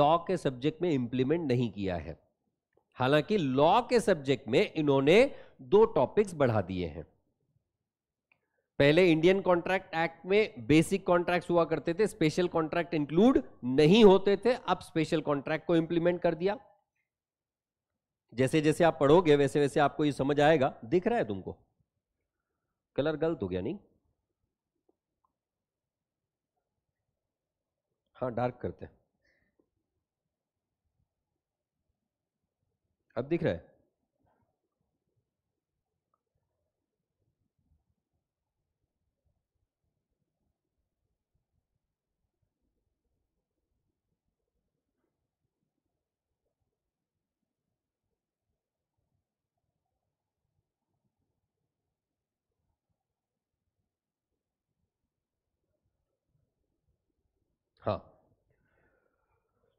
लॉ के सब्जेक्ट में इंप्लीमेंट नहीं किया है हालांकि लॉ के सब्जेक्ट में इन्होंने दो टॉपिक्स बढ़ा दिए हैं पहले इंडियन कॉन्ट्रैक्ट एक्ट में बेसिक कॉन्ट्रैक्ट हुआ करते थे स्पेशल कॉन्ट्रैक्ट इंक्लूड नहीं होते थे अब स्पेशल कॉन्ट्रैक्ट को इंप्लीमेंट कर दिया जैसे जैसे आप पढ़ोगे वैसे वैसे आपको ये समझ आएगा दिख रहा है तुमको कलर गलत हो गया नहीं हाँ डार्क करते हैं अब दिख रहा है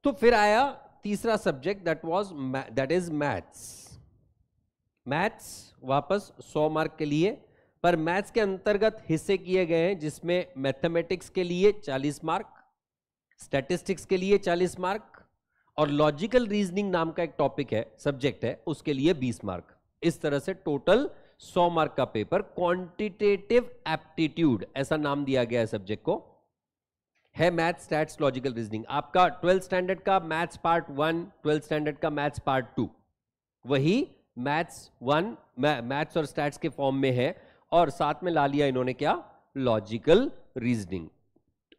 तो फिर आया तीसरा subject that was that is maths maths वापस 100 मार्क के लिए पर मैथ्स के अंतर्गत हिस्से किए गए हैं जिसमें मैथमेटिक्स के लिए 40 मार्क स्टैटिस्टिक्स के लिए 40 मार्क और लॉजिकल रीजनिंग नाम का एक टॉपिक है सब्जेक्ट है उसके लिए 20 मार्क इस तरह से टोटल 100 मार्क का पेपर क्वांटिटेटिव एप्टीट्यूड ऐसा नाम दिया गया है सब्जेक्ट को है मैथ स्टैट्स लॉजिकल रीजनिंग आपका ट्वेल्थ स्टैंडर्ड का maths part one twelfth standard का मैथ्स पार्ट टू वही मैथ्स वन मैथ्स और स्टैट्स के फॉर्म में है और साथ में ला लिया इन्होंने क्या लॉजिकल रीजनिंग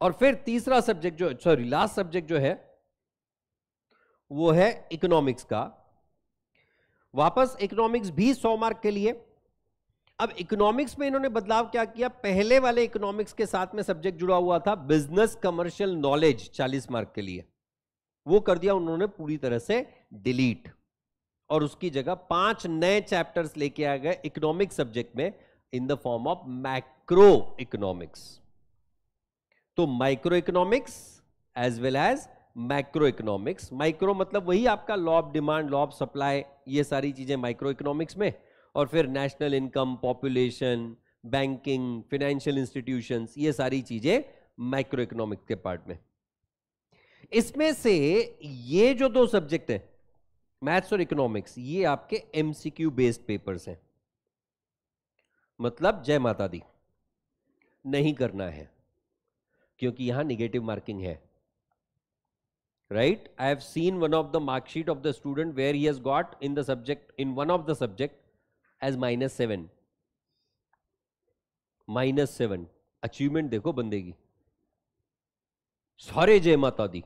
और फिर तीसरा सब्जेक्ट जो सॉरी लास्ट सब्जेक्ट जो है वो है इकोनॉमिक्स का वापस इकोनॉमिक्स भी सौ मार्क के लिए अब इकोनॉमिक्स में इन्होंने बदलाव क्या किया पहले वाले इकोनॉमिक्स के साथ में सब्जेक्ट जुड़ा हुआ था बिजनेस कमर्शियल नॉलेज 40 मार्क के लिए वो कर दिया उन्होंने पूरी तरह से डिलीट और उसकी जगह पांच नए चैप्टर्स लेके आ गए इकोनॉमिक सब्जेक्ट में in the form of macro economics तो micro economics as well as micro economics micro मतलब वही आपका law of demand law of supply ये सारी चीजें माइक्रो इकोनॉमिक्स में और फिर national income population banking financial institutions ये सारी चीजें माइक्रो इकोनॉमिक्स के पार्ट में इसमें से ये जो दो सब्जेक्ट हैं मैथ्स और इकोनॉमिक्स ये आपके एमसीक्यू बेस्ड पेपर्स हैं मतलब जय माता दी नहीं करना है क्योंकि यहां निगेटिव मार्किंग है right I have seen one of the marksheet of the student where he has got in the subject in one of the subject as minus seven minus seven achievement देखो बंदे की सारे जय माता दी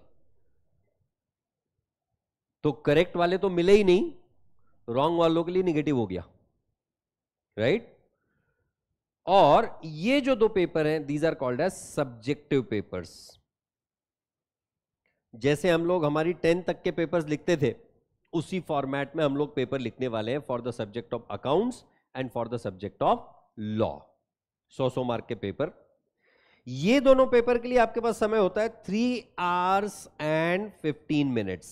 तो correct वाले तो मिले ही नहीं रॉन्ग वालों के लिए निगेटिव हो गया राइट right? और ये जो दो पेपर हैं these are called as subjective papers जैसे हम लोग हमारी टेंथ तक के पेपर्स लिखते थे उसी फॉर्मेट में हम लोग पेपर लिखने वाले हैं for the subject of accounts and for the subject of law सौ सौ मार्क के पेपर ये दोनों पेपर के लिए आपके पास समय होता है three hours and fifteen minutes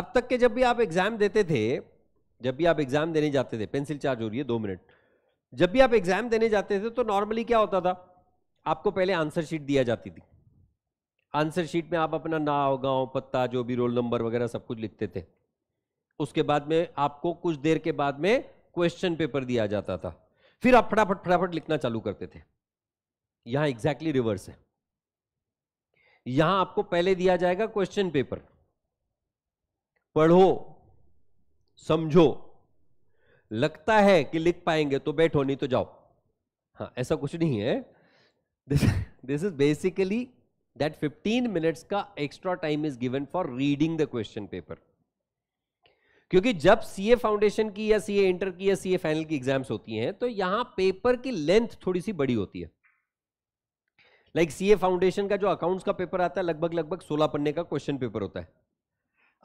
अब तक के जब भी आप एग्जाम देते थे जब भी आप एग्जाम देने जाते थे पेंसिल चार्ज हो रही है दो मिनट जब भी आप एग्जाम देने जाते थे तो नॉर्मली क्या होता था आपको पहले आंसर शीट दिया जाती थी आंसर शीट में आप अपना नाव गांव पत्ता जो भी रोल नंबर वगैरह सब कुछ लिखते थे उसके बाद में आपको कुछ देर के बाद में क्वेश्चन पेपर दिया जाता था फिर आप फटाफट फटाफट लिखना चालू करते थे यहां एग्जैक्टली रिवर्स है यहां आपको पहले दिया जाएगा क्वेश्चन पेपर पढ़ो समझो लगता है कि लिख पाएंगे तो बैठो नहीं तो जाओ हाँ ऐसा कुछ नहीं है this is basically that 15 minutes का extra time is given for reading the question paper क्योंकि जब सीए फाउंडेशन की या सीए इंटर की या सीए फाइनल की एग्जाम्स होती हैं तो यहां पेपर की लेंथ थोड़ी सी बड़ी होती है लाइक सीए फाउंडेशन का जो अकाउंट्स का पेपर आता है लगभग लगभग 16 पन्ने का क्वेश्चन पेपर होता है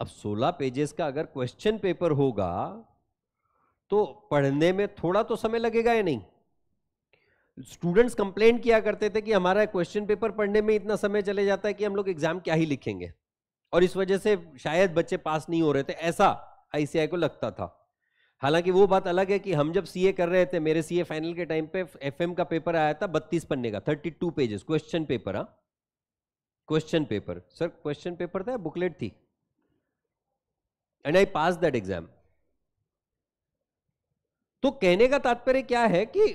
अब 16 पेजेस का अगर क्वेश्चन पेपर होगा तो पढ़ने में थोड़ा तो समय लगेगा या नहीं स्टूडेंट्स कंप्लेन किया करते थे कि हमारा क्वेश्चन पेपर पढ़ने में इतना समय चले जाता है कि हम लोग एग्जाम क्या ही लिखेंगे और इस वजह से शायद बच्चे पास नहीं हो रहे थे ऐसा आईसीआई को लगता था हालांकि वो बात अलग है कि हम जब सीए कर रहे थे मेरे सीए फाइनल के टाइम पे एफएम का पेपर आया था बत्तीस पन्ने का thirty two pages question paper हाँ question paper sir question paper था बुकलेट थी and I pass that exam तो कहने का तात्पर्य क्या है कि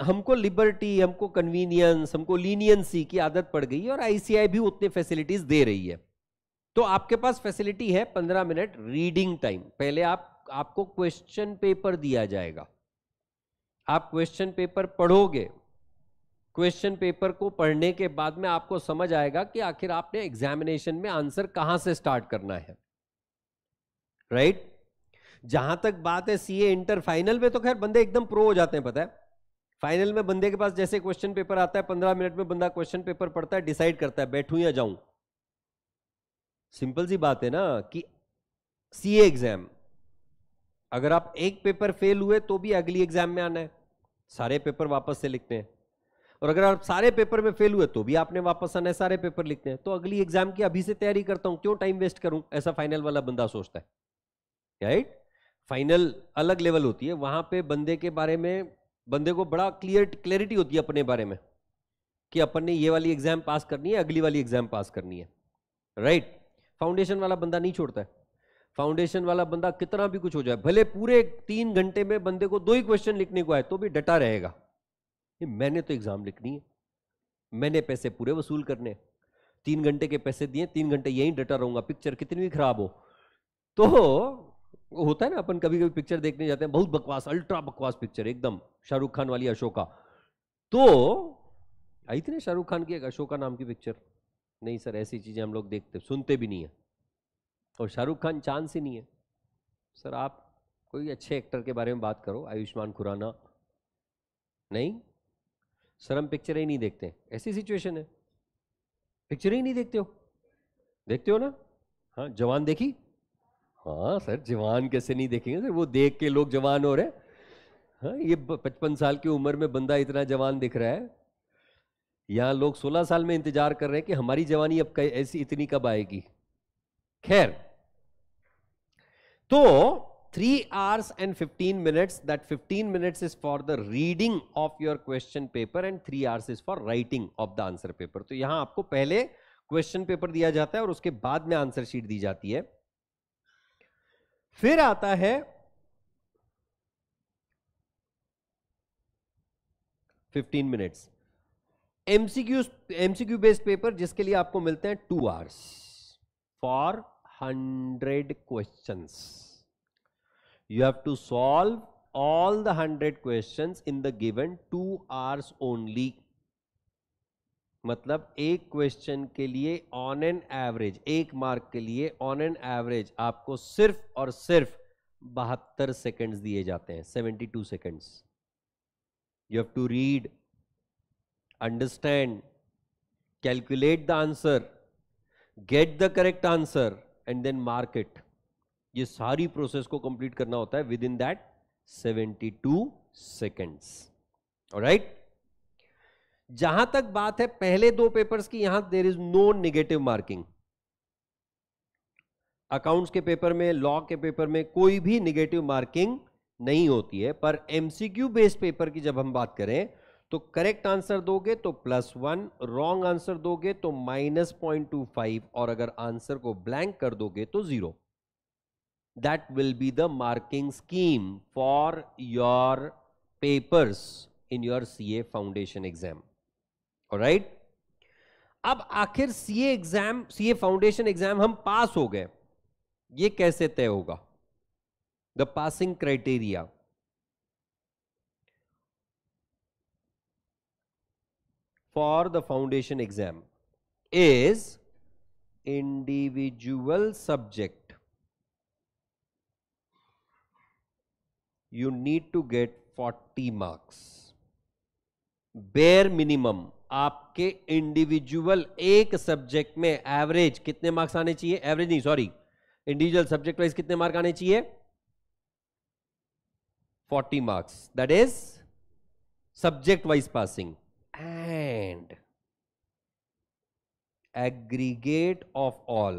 हमको लिबर्टी हमको कन्वीनियंस हमको लीनियंसी की आदत पड़ गई और आईसीआई भी उतनी फैसिलिटीज दे रही है तो आपके पास फैसिलिटी है पंद्रह मिनट रीडिंग टाइम पहले आप आपको क्वेश्चन पेपर दिया जाएगा आप क्वेश्चन पेपर पढ़ोगे क्वेश्चन पेपर को पढ़ने के बाद में आपको समझ आएगा कि आखिर आपने एग्जामिनेशन में आंसर कहां से स्टार्ट करना है राइट right? जहां तक बात है सीए इंटर फाइनल में तो खैर बंदे एकदम प्रो हो जाते हैं पता है फाइनल में बंदे के पास जैसे क्वेश्चन पेपर आता है पंद्रह मिनट में बंदा क्वेश्चन पेपर पढ़ता है डिसाइड करता है बैठूं या जाऊं सिंपल सी बात है ना कि सी एग्जाम अगर आप एक पेपर फेल हुए तो भी अगली एग्जाम में आना है सारे पेपर वापस से लिखते हैं और अगर आप सारे पेपर में फेल हुए तो भी आपने वापस आना है सारे पेपर लिखते हैं तो अगली एग्जाम की अभी से तैयारी करता हूं क्यों टाइम वेस्ट करूं ऐसा फाइनल वाला बंदा सोचता है राइट फाइनल अलग लेवल होती है वहां पे बंदे के बारे में बंदे को बड़ा क्लियर क्लैरिटी होती है अपने बारे में कि अपन ने ये वाली एग्जाम पास करनी है अगली वाली एग्जाम पास करनी है राइट right? फाउंडेशन वाला बंदा नहीं छोड़ता है फाउंडेशन वाला बंदा कितना भी कुछ हो जाए भले पूरे तीन घंटे में बंदे को दो ही क्वेश्चन लिखने को आए तो भी डटा रहेगा मैंने तो एग्जाम लिखनी है मैंने पैसे पूरे वसूल करने तीन घंटे के पैसे दिए तीन घंटे यहीं डटा रहूंगा पिक्चर कितनी भी खराब हो तो होता है ना अपन कभी कभी पिक्चर देखने जाते हैं बहुत बकवास अल्ट्रा बकवास पिक्चर एकदम शाहरुख खान वाली अशोका तो आई थी ना शाहरुख खान की एक अशोका नाम की पिक्चर नहीं सर ऐसी चीज़ें हम लोग देखते सुनते भी नहीं है और शाहरुख खान चांस ही नहीं है सर आप कोई अच्छे एक्टर के बारे में बात करो आयुष्मान खुराना नहीं सर हम पिक्चर ही नहीं देखते ऐसी सिचुएशन है पिक्चर ही नहीं देखते हो देखते हो ना हाँ जवान देखी हाँ सर जवान कैसे नहीं देखेंगे सर वो देख के लोग जवान हो रहे हैं हाँ ये पचपन साल की उम्र में बंदा इतना जवान दिख रहा है यहाँ लोग सोलह साल में इंतजार कर रहे हैं कि हमारी जवानी अब ऐसी इतनी कब आएगी खैर तो three hours and fifteen minutes that fifteen minutes is for the reading of your question paper and three hours is for writing of the answer paper तो यहां आपको पहले क्वेश्चन पेपर दिया जाता है और उसके बाद में आंसर शीट दी जाती है फिर आता है fifteen minutes MCQ MCQ based paper जिसके लिए आपको मिलते हैं two hours for hundred question you have to solve all the hundred question in the given two hours only मतलब एक क्वेश्चन के लिए ऑन एन एवरेज एक मार्क के लिए ऑन एन एवरेज आपको सिर्फ और सिर्फ बहत्तर सेकेंड्स दिए जाते हैं seventy two seconds you have to read understand calculate the answer get the correct answer and then mark it ये सारी प्रोसेस को कंप्लीट करना होता है within that 72 seconds right जहां तक बात है पहले दो पेपर्स की यहां there is no negative marking accounts के पेपर में लॉ के पेपर में कोई भी निगेटिव मार्किंग नहीं होती है पर एमसीक्यू बेस्ड पेपर की जब हम बात करें तो करेक्ट आंसर दोगे तो प्लस वन रॉन्ग आंसर दोगे तो माइनस पॉइंट टू फाइव और अगर आंसर को ब्लैंक कर दोगे तो zero that will be the marking scheme for your papers in your CA foundation exam right अब आखिर CA exam CA foundation exam हम पास हो गए ये कैसे तय होगा the passing criteria for the foundation exam is individual subject you need to get 40 marks bare minimum आपके इंडिविजुअल एक सब्जेक्ट में एवरेज कितने मार्क्स आने चाहिए एवरेज नहीं सॉरी इंडिविजुअल सब्जेक्ट वाइज कितने मार्क आने चाहिए 40 marks that is subject wise passing and aggregate of all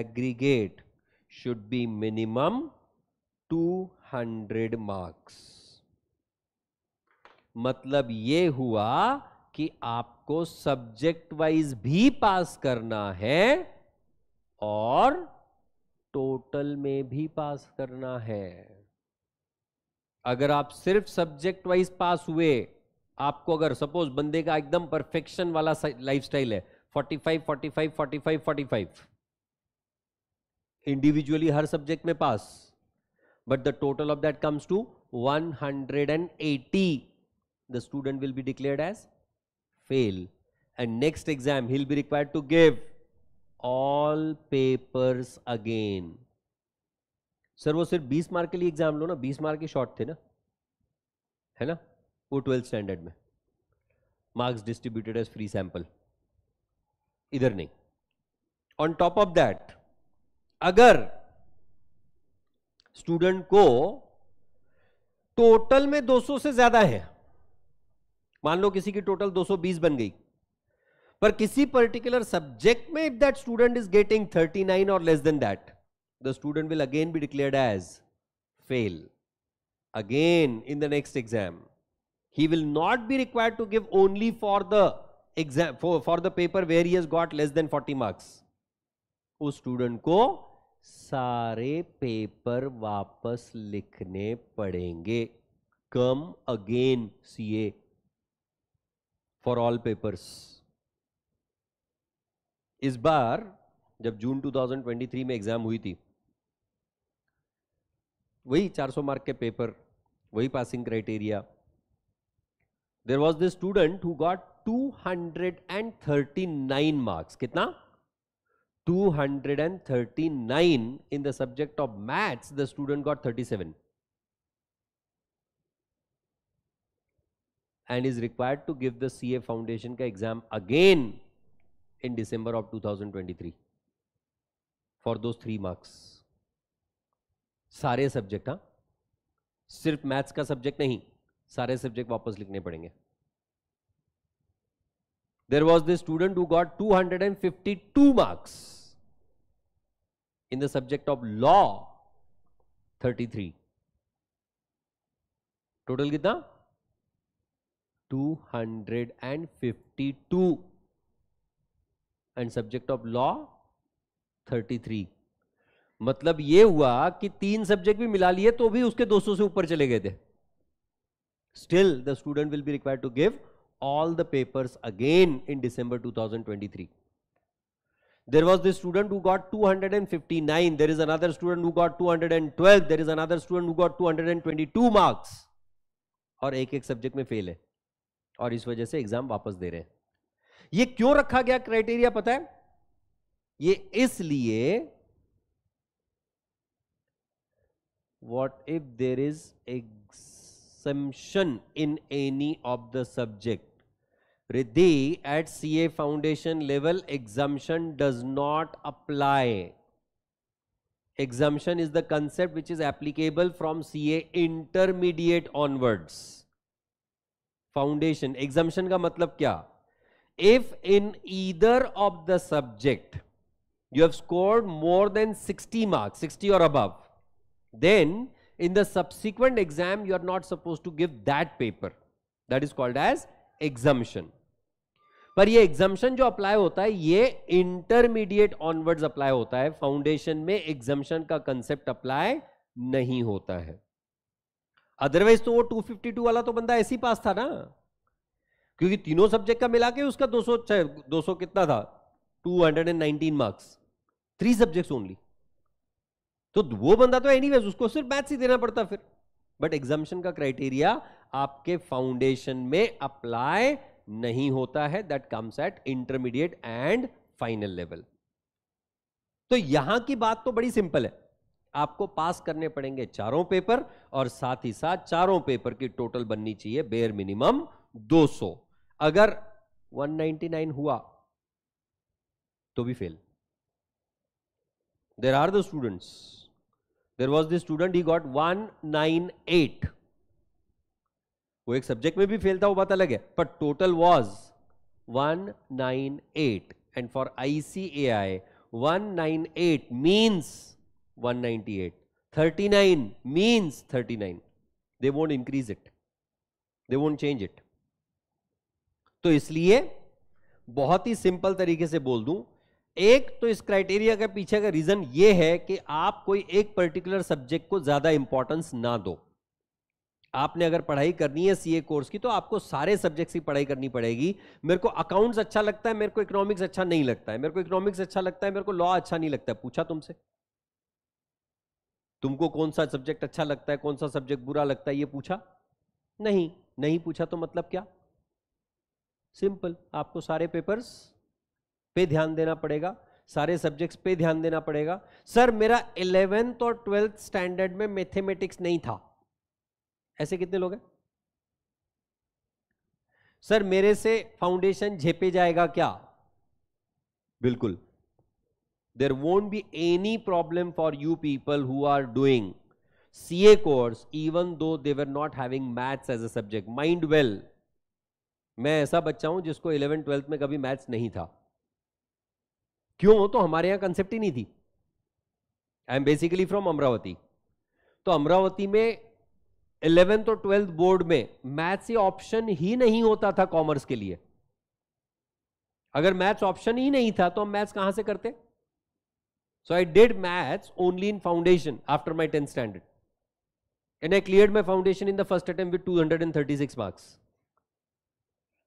aggregate should be minimum two hundred marks मतलब ये हुआ कि आपको सब्जेक्ट वाइज भी पास करना है और टोटल में भी पास करना है अगर आप सिर्फ सब्जेक्ट वाइज पास हुए आपको अगर सपोज बंदे का एकदम परफेक्शन वाला लाइफ स्टाइल है 45 45 45 45 इंडिविजुअली हर सब्जेक्ट में pass but the total of that comes to 180 the student will be declared as fail and next exam he'll be required to give all papers again sir वो सिर्फ 20 mark के लिए exam लो ना 20 mark के short थे ना है ना वो ट्वेल्थ स्टैंडर्ड में marks distributed as free sample इधर नहीं ऑन टॉप ऑफ दैट अगर स्टूडेंट को टोटल में 200 से ज्यादा है मान लो किसी की टोटल 220 बन गई पर किसी पर्टिकुलर सब्जेक्ट में if that student is getting 39 और less than that the student will again be declared as fail again in the next exam he will not be required to give only for the exam for the paper where he got less than forty marks उस student को सारे paper वापस लिखने पड़ेंगे come again C A for all papers इस बार जब जून 2023 में एग्जाम हुई थी वही 400 मार्क के पेपर वही passing criteria there was the student who got 239 marks कितना 239 in the subject of maths the student got 37 and is required to give the CA foundation ka exam again in December of 2023 for those three marks सारे subject हाँ सिर्फ maths का subject नहीं सारे subject वापस लिखने पड़ेंगे there was the student who got 252 marks in the subject of law 33 total kitna 252 and subject of law 33 मतलब ये हुआ कि तीन सब्जेक्ट भी मिला लिए तो भी उसके 200 से ऊपर चले गए थे still the student will be required to give all the papers again in December 2023 there was this student who got 259 there is another student who got 212 there is another student who got 222 marks aur ek ek subject mein fail hai aur is wajah se exam wapas de rahe हैं ye kyon rakha gaya criteria pata hai ye isliye what if there is exemption in any of the subject Riddhi at CA foundation level exemption does not apply. Exemption is the concept which is applicable from CA intermediate onwards. Foundation exemption का मतलब क्या? If in either of the subject you have scored more than 60 marks, 60 or above, then in the subsequent exam you are not supposed to give that paper. That is called as exemption. पर ये exemption जो apply होता है ये intermediate onwards apply होता है foundation में exemption का कंसेप्ट अप्लाई नहीं होता है अदरवाइज तो वो 252 वाला तो बंदा ऐसे ही पास था ना क्योंकि तीनों सब्जेक्ट का मिला के उसका 200 200 कितना था 219 मार्क्स थ्री सब्जेक्ट्स ओनली तो वो बंदा तो एनीवेज उसको सिर्फ मैथ्स ही देना पड़ता फिर बट एग्जामिशन का क्राइटेरिया आपके फाउंडेशन में अप्लाई नहीं होता है that comes at intermediate and final level तो यहां की बात तो बड़ी सिंपल है आपको पास करने पड़ेंगे चारों पेपर और साथ ही साथ चारों पेपर की टोटल बननी चाहिए बेयर मिनिमम 200 अगर 199 हुआ तो भी fail there are the students there was the student he got 198 वो एक सब्जेक्ट में भी फेल था वो बात अलग है but total was one nine eight and four eight means one ninety eight thirty nine means thirty nine they won't increase it they won't change it तो इसलिए बहुत ही सिंपल तरीके से बोल दूं एक तो इस क्राइटेरिया के पीछे का रीजन यह है कि आप कोई एक पर्टिकुलर सब्जेक्ट को ज्यादा इंपॉर्टेंस ना दो आपने अगर पढ़ाई करनी है सीए कोर्स की तो आपको सारे सब्जेक्ट्स की पढ़ाई करनी पड़ेगी मेरे को अकाउंट्स अच्छा लगता है मेरे को इकोनॉमिक्स अच्छा नहीं लगता है मेरे को इकोनॉमिक्स अच्छा लगता है मेरे को लॉ अच्छा नहीं लगता है पूछा तुमसे तुमको कौन सा सब्जेक्ट अच्छा लगता है कौन सा सब्जेक्ट बुरा लगता है ये पूछा नहीं नहीं पूछा तो मतलब क्या सिंपल आपको सारे पेपर्स पे ध्यान देना पड़ेगा सारे सब्जेक्ट्स पे ध्यान देना पड़ेगा सर मेरा इलेवेंथ और ट्वेल्थ स्टैंडर्ड में मैथमेटिक्स नहीं था ऐसे कितने लोग हैं सर मेरे से फाउंडेशन झेपे जाएगा क्या बिल्कुल there won't be any problem for you people who are doing C A course even though they are not having maths as a subject mind well मैं ऐसा बच्चा हूं जिसको इलेवन ट्वेल्थ में कभी मैथ्स नहीं था क्यों तो हमारे यहां कंसेप्ट ही नहीं थी I am basically from Amravati तो अमरावती में इलेवेंथ और ट्वेल्थ बोर्ड में मैथ्स ये ऑप्शन ही नहीं होता था कॉमर्स के लिए अगर मैथ्स ऑप्शन ही नहीं था तो हम मैथ्स कहां से करते so I did maths only in foundation after my tenth standard and I clear my foundation in the first and thirty six marks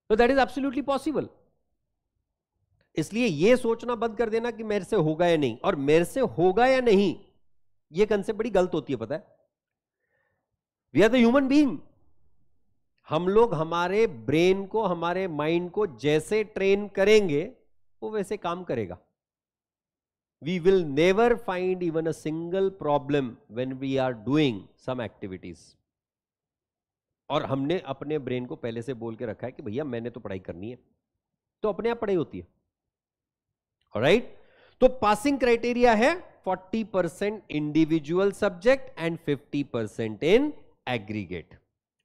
तो दैट इज एब्सोल्यूटली पॉसिबल इसलिए यह सोचना बंद कर देना कि मेरे से होगा या नहीं और मेरे से होगा या नहीं यह कंसेप्ट बड़ी गलत होती है पता है we are the human being हम लोग हमारे ब्रेन को हमारे माइंड को जैसे ट्रेन करेंगे वो वैसे काम करेगा we will never find even a single problem when we are doing some activities और हमने अपने ब्रेन को पहले से बोल के रखा है कि भैया मैंने तो पढ़ाई करनी है तो अपने आप पढ़ाई होती है राइट तो पासिंग क्राइटेरिया है 40 percent individual subject and 50 percent in aggregate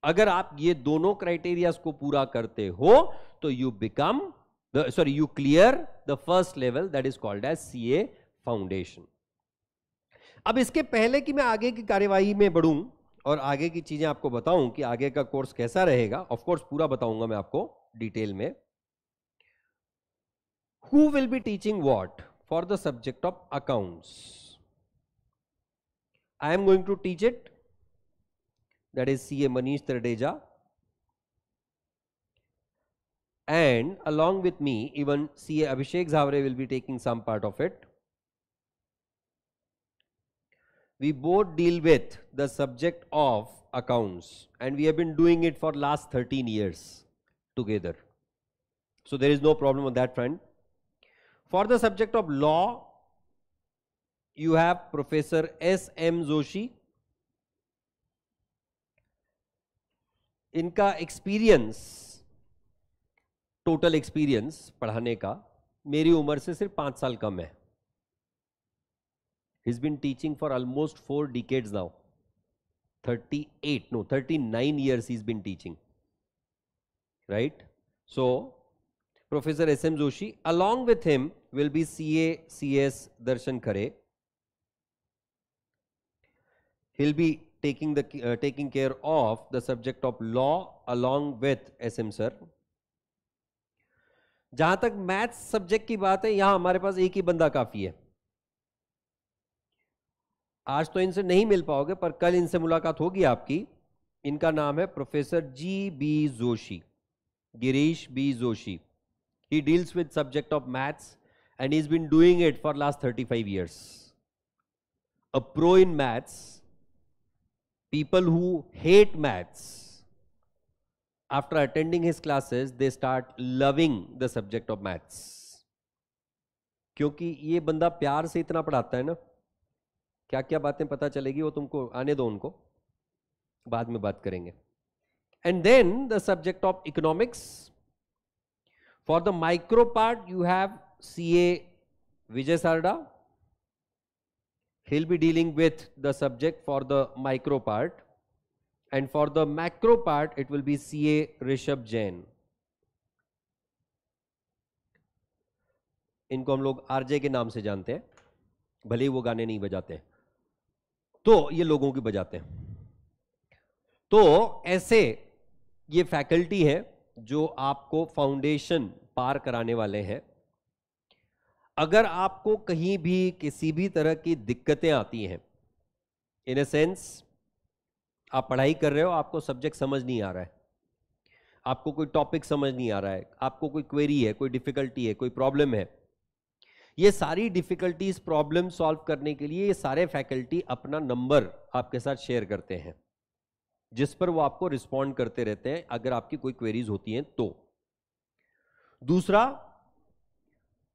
अगर आप ये दोनों क्राइटेरिया को पूरा करते हो तो you become sorry you clear the first level that is called as C A foundation अब इसके पहले कि मैं आगे की कार्यवाही में बढ़ूं और आगे की चीजें आपको बताऊं कि आगे का कोर्स कैसा रहेगा ऑफ कोर्स पूरा बताऊंगा मैं आपको डिटेल में who will be teaching what for the subject of accounts I am going to teach it that is CA Manish Tradeja. And along with me, even CA Abhishek Zavre will be taking some part of it. We both deal with the subject of accounts and we have been doing it for last 13 years together. So there is no problem on that front. For the subject of law, you have Professor S. M. Zoshi इनका experience total experience पढ़ाने का मेरी उम्र से सिर्फ पांच साल कम है his been teaching for almost four decades now thirty eight no thirty nine years is been teaching right so professor S M Joshi along with him will be C A C S Darshan Khare will be taking, the, uh, taking care of the subject of law along with S M sir जहां तक maths subject की बात है यहां हमारे पास एक ही बंदा काफी है आज तो इनसे नहीं मिल पाओगे पर कल इनसे मुलाकात होगी आपकी इनका नाम है professor G B Joshi Girish B Joshi he deals with subject of maths and is been doing it for last thirty five years a pro in maths people who hate maths after attending his classes they start loving the subject of maths क्योंकि ये बंदा प्यार से इतना पढ़ाता है ना क्या क्या बातें पता चलेगी वो तुमको आने दो उनको बाद में बात करेंगे and then the subject of economics for the micro part you have C A Vijay Sarda he'll be dealing with the subject for the micro part and for the macro part it will be CA Rishabh Jain इनको हम लोग RJ के नाम से जानते हैं भले ही वो गाने नहीं बजाते तो ये लोगों की बजाते हैं तो ऐसे ये फैकल्टी है जो आपको फाउंडेशन पार कराने वाले हैं अगर आपको कहीं भी किसी भी तरह की दिक्कतें आती हैं इन अ सेंस आप पढ़ाई कर रहे हो आपको सब्जेक्ट समझ नहीं आ रहा है आपको कोई टॉपिक समझ नहीं आ रहा है आपको कोई क्वेरी है कोई डिफिकल्टी है कोई प्रॉब्लम है ये सारी डिफिकल्टीज प्रॉब्लम सॉल्व करने के लिए ये सारे फैकल्टी अपना नंबर आपके साथ शेयर करते हैं जिस पर वो आपको रिस्पॉन्ड करते रहते हैं अगर आपकी कोई क्वेरीज होती हैं तो दूसरा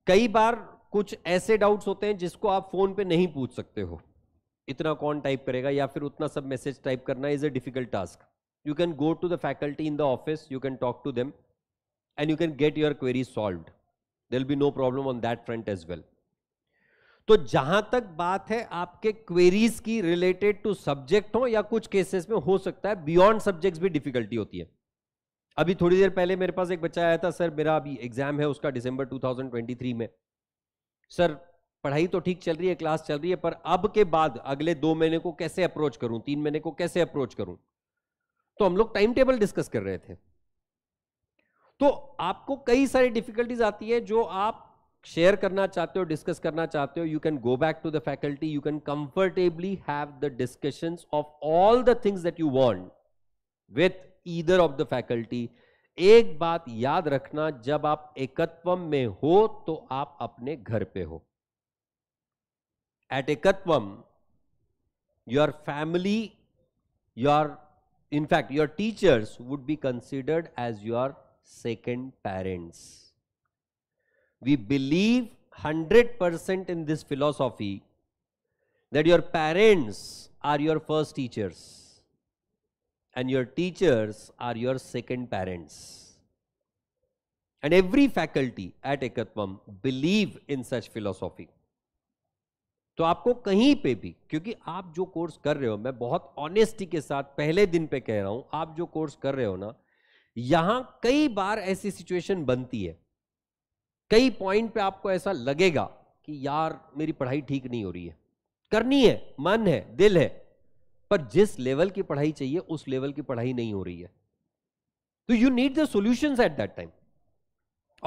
कई बार कुछ ऐसे डाउट्स होते हैं जिसको आप फोन पे नहीं पूछ सकते हो इतना कौन टाइप करेगा या फिर उतना सब मैसेज टाइप करना is a difficult task you can go to the faculty in the office you can talk to them and you can get your query solve there be no problem on that front as well तो जहां तक बात है आपके queries की related to subject हो या कुछ केसेस में हो सकता है बियॉन्ड सब्जेक्ट्स भी डिफिकल्टी होती है अभी थोड़ी देर पहले मेरे पास एक बच्चा आया था सर मेरा अभी एग्जाम है उसका दिसंबर 2023 में सर पढ़ाई तो ठीक चल रही है क्लास चल रही है पर अब के बाद अगले दो महीने को कैसे अप्रोच करूं तीन महीने को कैसे अप्रोच करूं तो हम लोग टाइम टेबल डिस्कस कर रहे थे तो आपको कई सारी डिफिकल्टीज आती है जो आप शेयर करना चाहते हो डिस्कस करना चाहते हो you can go back to the faculty you can comfortably have the discussions of all the things that you want with either of the faculty एक बात याद रखना जब आप एकत्वम में हो तो आप अपने घर पे हो at Ekatvam your family your in fact your teachers would be considered as your second parents we believe hundred percent in this philosophy that your parents are your first teachers and your teachers are your second parents. And every faculty at Ekatvam believe in such philosophy. तो आपको कहीं पे भी क्योंकि आप जो course कर रहे हो मैं बहुत ऑनेस्टी के साथ पहले दिन पे कह रहा हूं आप जो कोर्स कर रहे हो ना यहां कई बार ऐसी सिचुएशन बनती है कई पॉइंट पे आपको ऐसा लगेगा कि यार मेरी पढ़ाई ठीक नहीं हो रही है करनी है मन है दिल है पर जिस लेवल की पढ़ाई चाहिए उस लेवल की पढ़ाई नहीं हो रही है तो you need the solution at that time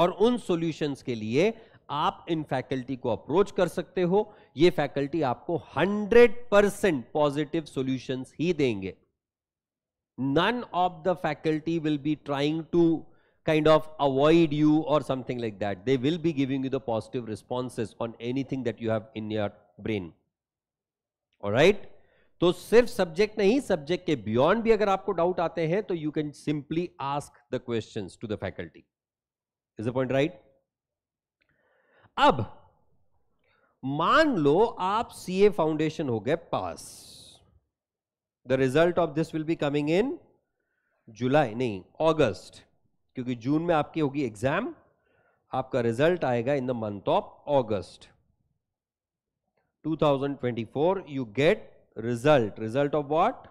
और उन सोल्यूशन के लिए आप इन फैकल्टी को अप्रोच कर सकते हो ये फैकल्टी आपको 100 परसेंट पॉजिटिव सोल्यूशन ही देंगे none of the faculty will be trying to kind of avoid you और something like that they will be giving you the positive responses on anything that you have in your brain right तो सिर्फ subject नहीं subject के beyond भी अगर आपको doubt आते हैं तो you can simply ask the question to the faculty is a point right अब मान लो आप सी ए फाउंडेशन हो गए pass the result of this will be coming in July नहीं ऑगस्ट क्योंकि जून में आपकी होगी एग्जाम आपका रिजल्ट आएगा in the month of August 2024 you get result result of what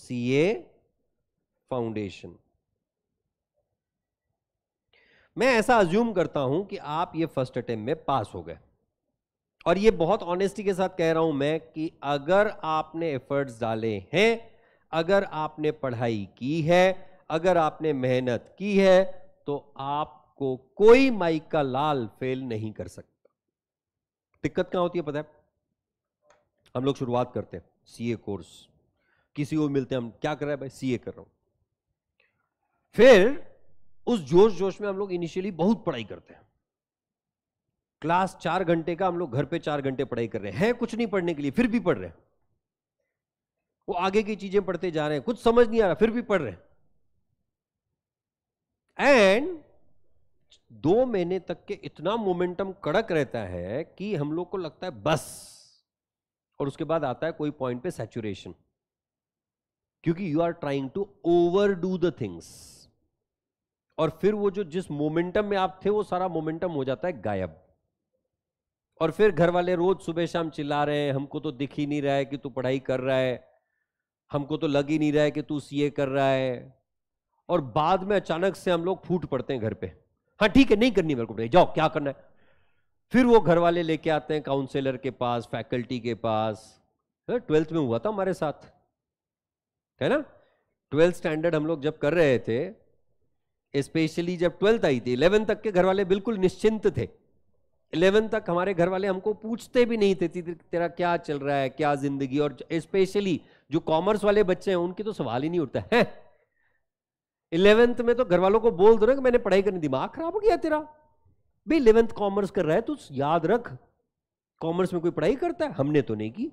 ca foundation मैं ऐसा अज्यूम करता हूं कि आप ये फर्स्ट अटेम्प में पास हो गए और ये बहुत ऑनेस्टी के साथ कह रहा हूं मैं कि अगर आपने एफर्ट्स डाले हैं अगर आपने पढ़ाई की है अगर आपने मेहनत की है तो आपको कोई माइक का लाल फेल नहीं कर सकता दिक्कत कहां होती है पता है हम लोग शुरुआत करते हैं सीए कोर्स किसी को मिलते हैं हम क्या कर रहा है भाई सीए कर रहा हूं फिर उस जोश जोश में हम लोग इनिशियली बहुत पढ़ाई करते हैं क्लास चार घंटे का हम लोग घर पे चार घंटे पढ़ाई कर रहे हैं कुछ नहीं पढ़ने के लिए फिर भी पढ़ रहे हैं वो आगे की चीजें पढ़ते जा रहे हैं कुछ समझ नहीं आ रहा फिर भी पढ़ रहे हैं एंड दो महीने तक के इतना मोमेंटम कड़क रहता है कि हम लोग को लगता है बस और उसके बाद आता है कोई पॉइंट पे सैचुरेशन क्योंकि you are trying to overdo the things और फिर वो जो जिस मोमेंटम में आप थे वो सारा मोमेंटम हो जाता है गायब और फिर घर वाले रोज सुबह शाम चिल्ला रहे हैं हमको तो दिख ही नहीं रहा है कि तू पढ़ाई कर रहा है हमको तो लग ही नहीं रहा है कि तू सीए कर रहा है और बाद में अचानक से हम लोग फूट पड़ते हैं घर पे हाँ ठीक है नहीं करनी मेरे को पढ़ाई जाओ क्या करना है फिर वो घर वाले लेके आते हैं काउंसलर के पास फैकल्टी के पास ट्वेल्थ में हुआ था हमारे साथ है ना ट्वेल्थ स्टैंडर्ड हम लोग जब कर रहे थे स्पेशली जब ट्वेल्थ आई थी इलेवन तक के घर वाले बिल्कुल निश्चिंत थे इलेवन तक हमारे घर वाले हमको पूछते भी नहीं थे तेरा क्या चल रहा है क्या जिंदगी और स्पेशली जो कॉमर्स वाले बच्चे हैं उनके तो सवाल ही नहीं उठता है इलेवेंथ में तो घर वालों को बोल दो ना कि मैंने पढ़ाई करनी दिमाग खराब हो गया तेरा भाई इलेवेंथ कॉमर्स कर रहा है तो याद रख कॉमर्स में कोई पढ़ाई करता है हमने तो नहीं की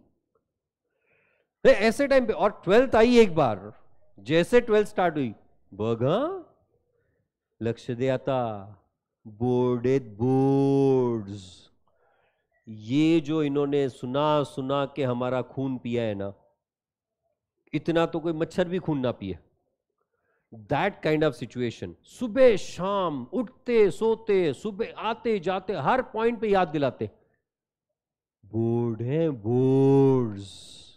ऐसे टाइम पे और ट्वेल्थ आई एक बार जैसे ट्वेल्थ स्टार्ट हुई बघा लक्ष्य दिया आता बोर्ड बोर्ड ये जो इन्होंने सुना सुना के हमारा खून पिया है ना इतना तो कोई मच्छर भी खून ना पिए दैट काइंड ऑफ सिचुएशन सुबह शाम उठते सोते सुबह आते जाते हर पॉइंट पे याद दिलाते बोर्ड है बोर्ड्स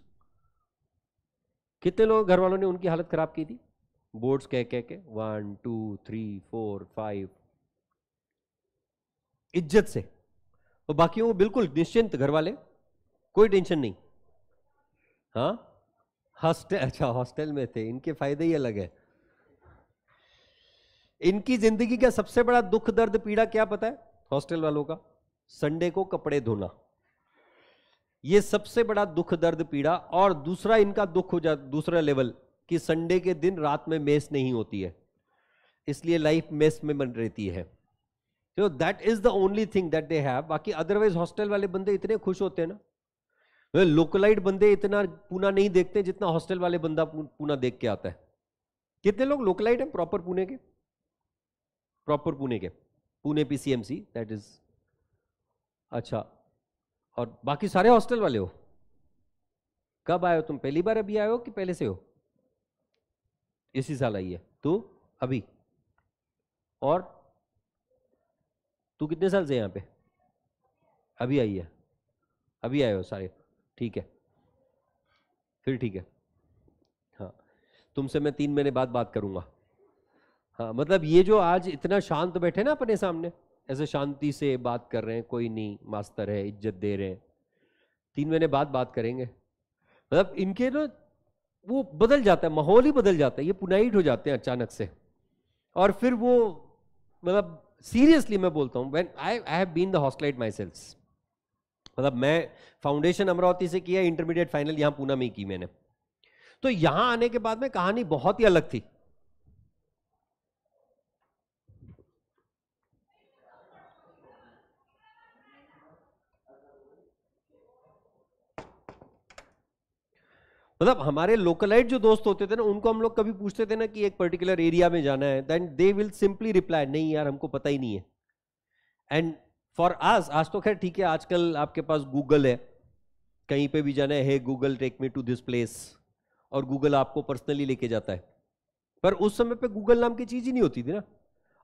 कितने लोग घर वालों ने उनकी हालत खराब की थी बोर्ड्स कह कह के one two three four five इज्जत से और बाकी वो बिल्कुल निश्चिंत घर वाले कोई टेंशन नहीं हाँ हॉस्टल अच्छा हॉस्टल में थे इनके फायदे ही अलग है इनकी जिंदगी का सबसे बड़ा दुख दर्द पीड़ा क्या पता है हॉस्टल वालों का संडे को कपड़े धोना ये सबसे बड़ा दुख दर्द पीड़ा और दूसरा इनका दुख हो जा दूसरा लेवल कि संडे के दिन रात में मेस नहीं होती है इसलिए लाइफ मेस में बन रहती है तो that is the only thing that they have बाकी अदरवाइज हॉस्टल वाले बंदे इतने खुश होते हैं ना लोकलाइट तो बंदे इतना पूना नहीं देखते जितना हॉस्टल वाले बंदा पूना देख के आता है कितने लोग लोकलाइट है प्रॉपर पुणे के प्रॉपर पुणे के पुणे पीसीएमसी दैट इज अच्छा और बाकी सारे हॉस्टल वाले हो कब आए हो तुम पहली बार अभी आए हो कि पहले से हो इसी साल आई है तू तो अभी और तू कितने साल से यहाँ पे अभी आई है अभी आए हो सारे ठीक है फिर ठीक है हाँ तुमसे मैं तीन महीने बाद बात करूंगा हाँ मतलब ये जो आज इतना शांत बैठे ना अपने सामने ऐसे शांति से बात कर रहे हैं कोई नहीं मास्तर है इज्जत दे रहे हैं तीन महीने बाद बात करेंगे मतलब इनके ना वो बदल जाता है माहौल ही बदल जाता है ये पुनाइट हो जाते हैं अचानक से और फिर वो मतलब सीरियसली मैं बोलता हूँ when I I have been the hostelite myself मतलब मैं फाउंडेशन अमरावती से किया इंटरमीडिएट फाइनल यहाँ पूना में ही की मैंने तो यहाँ आने के बाद में कहानी बहुत ही अलग थी मतलब हमारे लोकलाइट जो दोस्त होते थे ना उनको हम लोग कभी पूछते थे ना कि एक पर्टिकुलर एरिया में जाना है then they will simply reply नहीं यार हमको पता ही नहीं है एंड फॉर आज आज तो खैर ठीक है आजकल आपके पास गूगल है कहीं पे भी जाना है hey Google take me to this place और गूगल आपको पर्सनली लेके जाता है पर उस समय पे गूगल नाम की चीज ही नहीं होती थी ना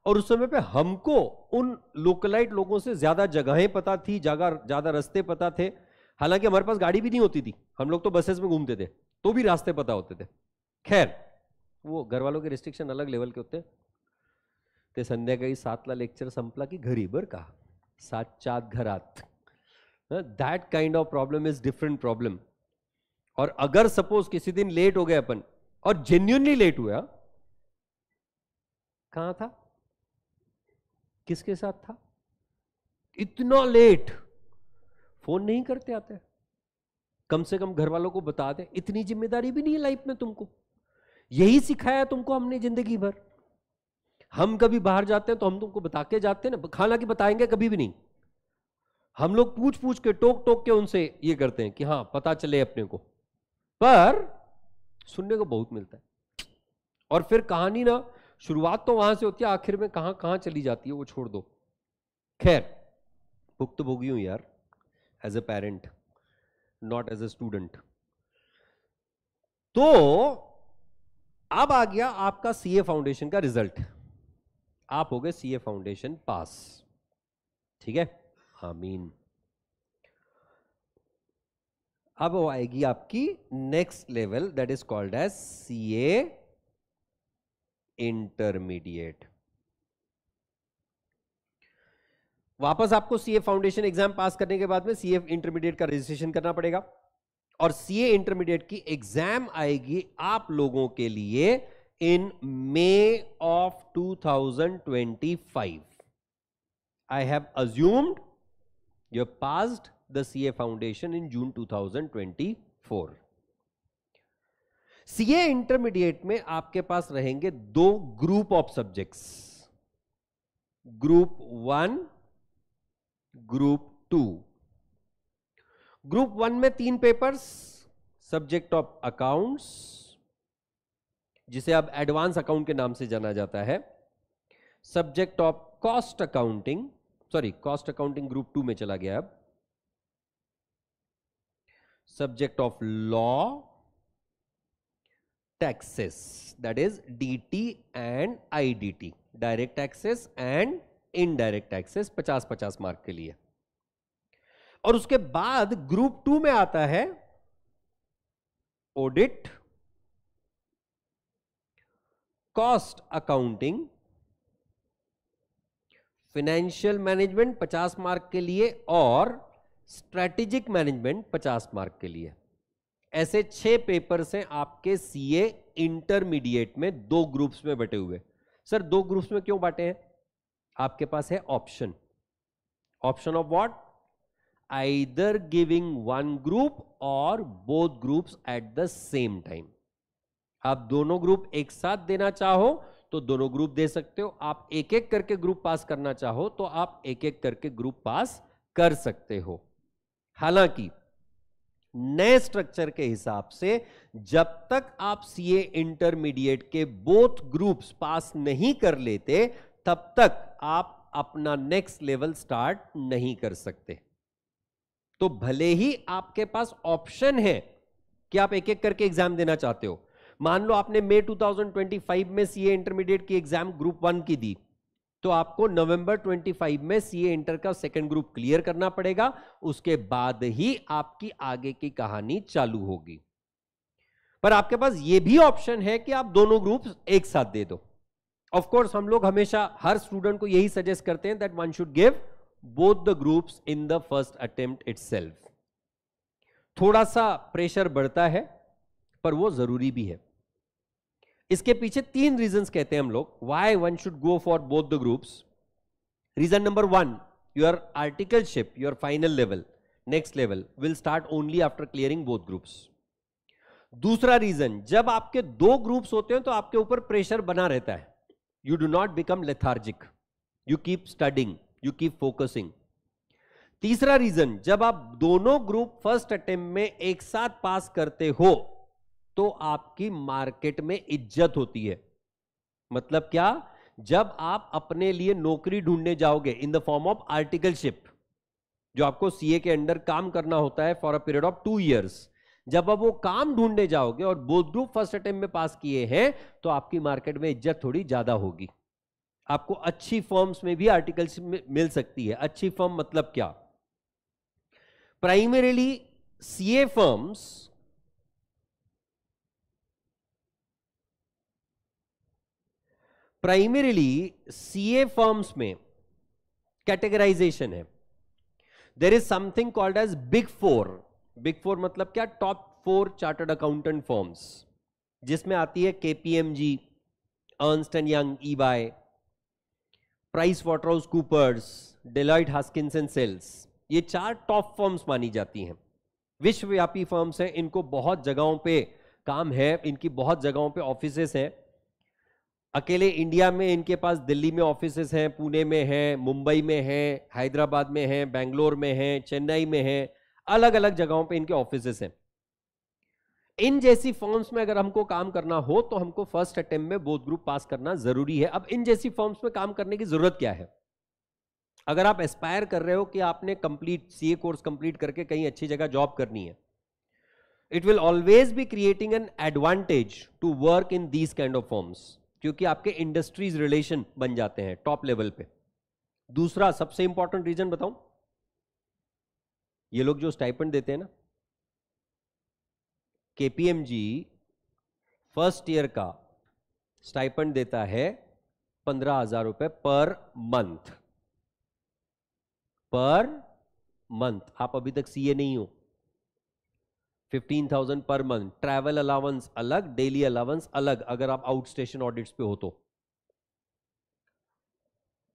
और उस समय पे हमको उन लोकलाइट लोगों से ज्यादा जगहें पता थी ज्यादा ज्यादा रास्ते पता थे हालांकि हमारे पास गाड़ी भी नहीं होती थी हम लोग तो बसेस में घूमते थे तो भी रास्ते पता होते थे खैर वो घर वालों के रिस्ट्रिक्शन अलग लेवल के होते ते ही सातला लेक्चर संपला की कहा सात का घर आत that kind of problem is different problem और अगर सपोज किसी दिन लेट हो गए अपन और जेन्यूनली लेट हुआ कहां था किसके साथ था इतना लेट फोन नहीं करते आते कम से कम घर वालों को बता दे इतनी जिम्मेदारी भी नहीं है लाइफ में तुमको यही सिखाया तुमको हमने जिंदगी भर हम कभी बाहर जाते हैं तो हम तुमको बता के जाते हैं ना हालांकि बताएंगे कभी भी नहीं हम लोग पूछ पूछ के टोक टोक के उनसे ये करते हैं कि हाँ पता चले अपने को पर सुनने को बहुत मिलता है और फिर कहानी ना शुरुआत तो वहां से होती है आखिर में कहा कहां चली जाती है वो छोड़ दो खैर भुक्त भोगी हूं यार as a parent not as a student तो अब आ गया आपका सीए फाउंडेशन का रिजल्ट आप हो गए सीए फाउंडेशन पास ठीक है आमीन अब वो आएगी आपकी next level that is called as CA intermediate वापस आपको सीए फाउंडेशन एग्जाम पास करने के बाद में सीए इंटरमीडिएट का रजिस्ट्रेशन करना पड़ेगा और सीए इंटरमीडिएट की एग्जाम आएगी आप लोगों के लिए in May of 2025 I have assumed you passed the CA foundation in June 2024 CA intermediate में आपके पास रहेंगे दो group of subjects group one group two group one में तीन पेपर्स सब्जेक्ट ऑफ अकाउंट्स जिसे अब एडवांस अकाउंट के नाम से जाना जाता है subject of cost accounting sorry cost accounting group two में चला गया अब subject of law taxes that is DT and IDT direct taxes and indirect taxes 50 50 mark के लिए और उसके बाद ग्रुप टू में आता है audit cost accounting financial management 50 mark के लिए और स्ट्रेटेजिक मैनेजमेंट 50 मार्क के लिए ऐसे छह पेपर से आपके सीए इंटरमीडिएट में दो ग्रुप्स में बटे हुए सर दो ग्रुप्स में क्यों बांटे हैं आपके पास है option option of what either giving one group और both groups at the same time आप दोनों ग्रुप एक साथ देना चाहो तो दोनों ग्रुप दे सकते हो आप एक एक करके ग्रुप पास करना चाहो तो आप एक एक करके ग्रुप पास कर सकते हो हालांकि नए स्ट्रक्चर के हिसाब से जब तक आप सीए इंटरमीडिएट के बोथ ग्रुप्स पास नहीं कर लेते तब तक आप अपना नेक्स्ट लेवल स्टार्ट नहीं कर सकते तो भले ही आपके पास ऑप्शन है कि आप एक एक करके एग्जाम देना चाहते हो मान लो आपने मई 2025 में सीए इंटरमीडिएट की एग्जाम ग्रुप वन की दी तो आपको नवंबर 25 में सीए इंटर का सेकंड ग्रुप क्लियर करना पड़ेगा उसके बाद ही आपकी आगे की कहानी चालू होगी पर आपके पास यह भी ऑप्शन है कि आप दोनों ग्रुप एक साथ दे दो ऑफ कोर्स हम लोग हमेशा हर स्टूडेंट को यही सजेस्ट करते हैं that one should give both the groups in the first attempt itself थोड़ा सा प्रेशर बढ़ता है पर वो जरूरी भी है इसके पीछे तीन रीजंस कहते हैं हम लोग why one should go for both the groups reason number one your articleship your final level next level will start only after clearing both groups दूसरा रीजन जब आपके दो ग्रुप्स होते हैं तो आपके ऊपर प्रेशर बना रहता है you do not become lethargic you keep studying you keep focusing तीसरा रीजन जब आप दोनों ग्रुप फर्स्ट अटेम्प्ट में एक साथ पास करते हो तो आपकी मार्केट में इज्जत होती है मतलब क्या जब आप अपने लिए नौकरी ढूंढने जाओगे in the form of articleship जो आपको सीए के अंडर काम करना होता है for a period of two years जब अब वो काम ढूंढने जाओगे और बोथ फर्स्ट अटेम्प में पास किए हैं तो आपकी मार्केट में इज्जत थोड़ी ज्यादा होगी आपको अच्छी फॉर्म्स में भी आर्टिकल्स मिल सकती है अच्छी फॉर्म मतलब क्या primarily CA firms primarily CA firms में कैटेगराइजेशन है there is something called as big four big four मतलब क्या top four chartered accountant firms जिसमें आती है KPMG Ernst and Young EY Price Waterhouse Coopers Deloitte Haskins and Sells ये चार top forms मानी जाती हैं विश्वव्यापी फॉर्म्स हैं इनको बहुत जगहों पे काम है इनकी बहुत जगहों पे ऑफिसेस हैं अकेले इंडिया में इनके पास दिल्ली में ऑफिस हैं पुणे में हैं मुंबई में हैं हैदराबाद में हैं बेंगलोर में हैं चेन्नई में हैं अलग अलग जगहों पे इनके ऑफिस हैं इन जैसी फॉर्म्स में अगर हमको काम करना हो तो हमको फर्स्ट अटेम्प्ट में बोध ग्रुप पास करना जरूरी है अब इन जैसी फॉर्म्स में काम करने की जरूरत क्या है अगर आप एस्पायर कर रहे हो कि आपने कंप्लीट सीए कोर्स कंप्लीट करके कहीं अच्छी जगह जॉब करनी है it will always be creating an advantage to work in these kind of firms क्योंकि आपके इंडस्ट्रीज रिलेशन बन जाते हैं टॉप लेवल पे दूसरा सबसे इंपॉर्टेंट रीजन बताऊं ये लोग जो स्टाइपेंड देते हैं ना केपीएमजी फर्स्ट ईयर का स्टाइपेंड देता है पंद्रह हजार रुपए पर मंथ पर मंथ आप अभी तक सीए नहीं हो fifteen thousand per month travel allowance अलग डेली अलाउंस अलग अगर आप आउट स्टेशन ऑडिट्स पे हो तो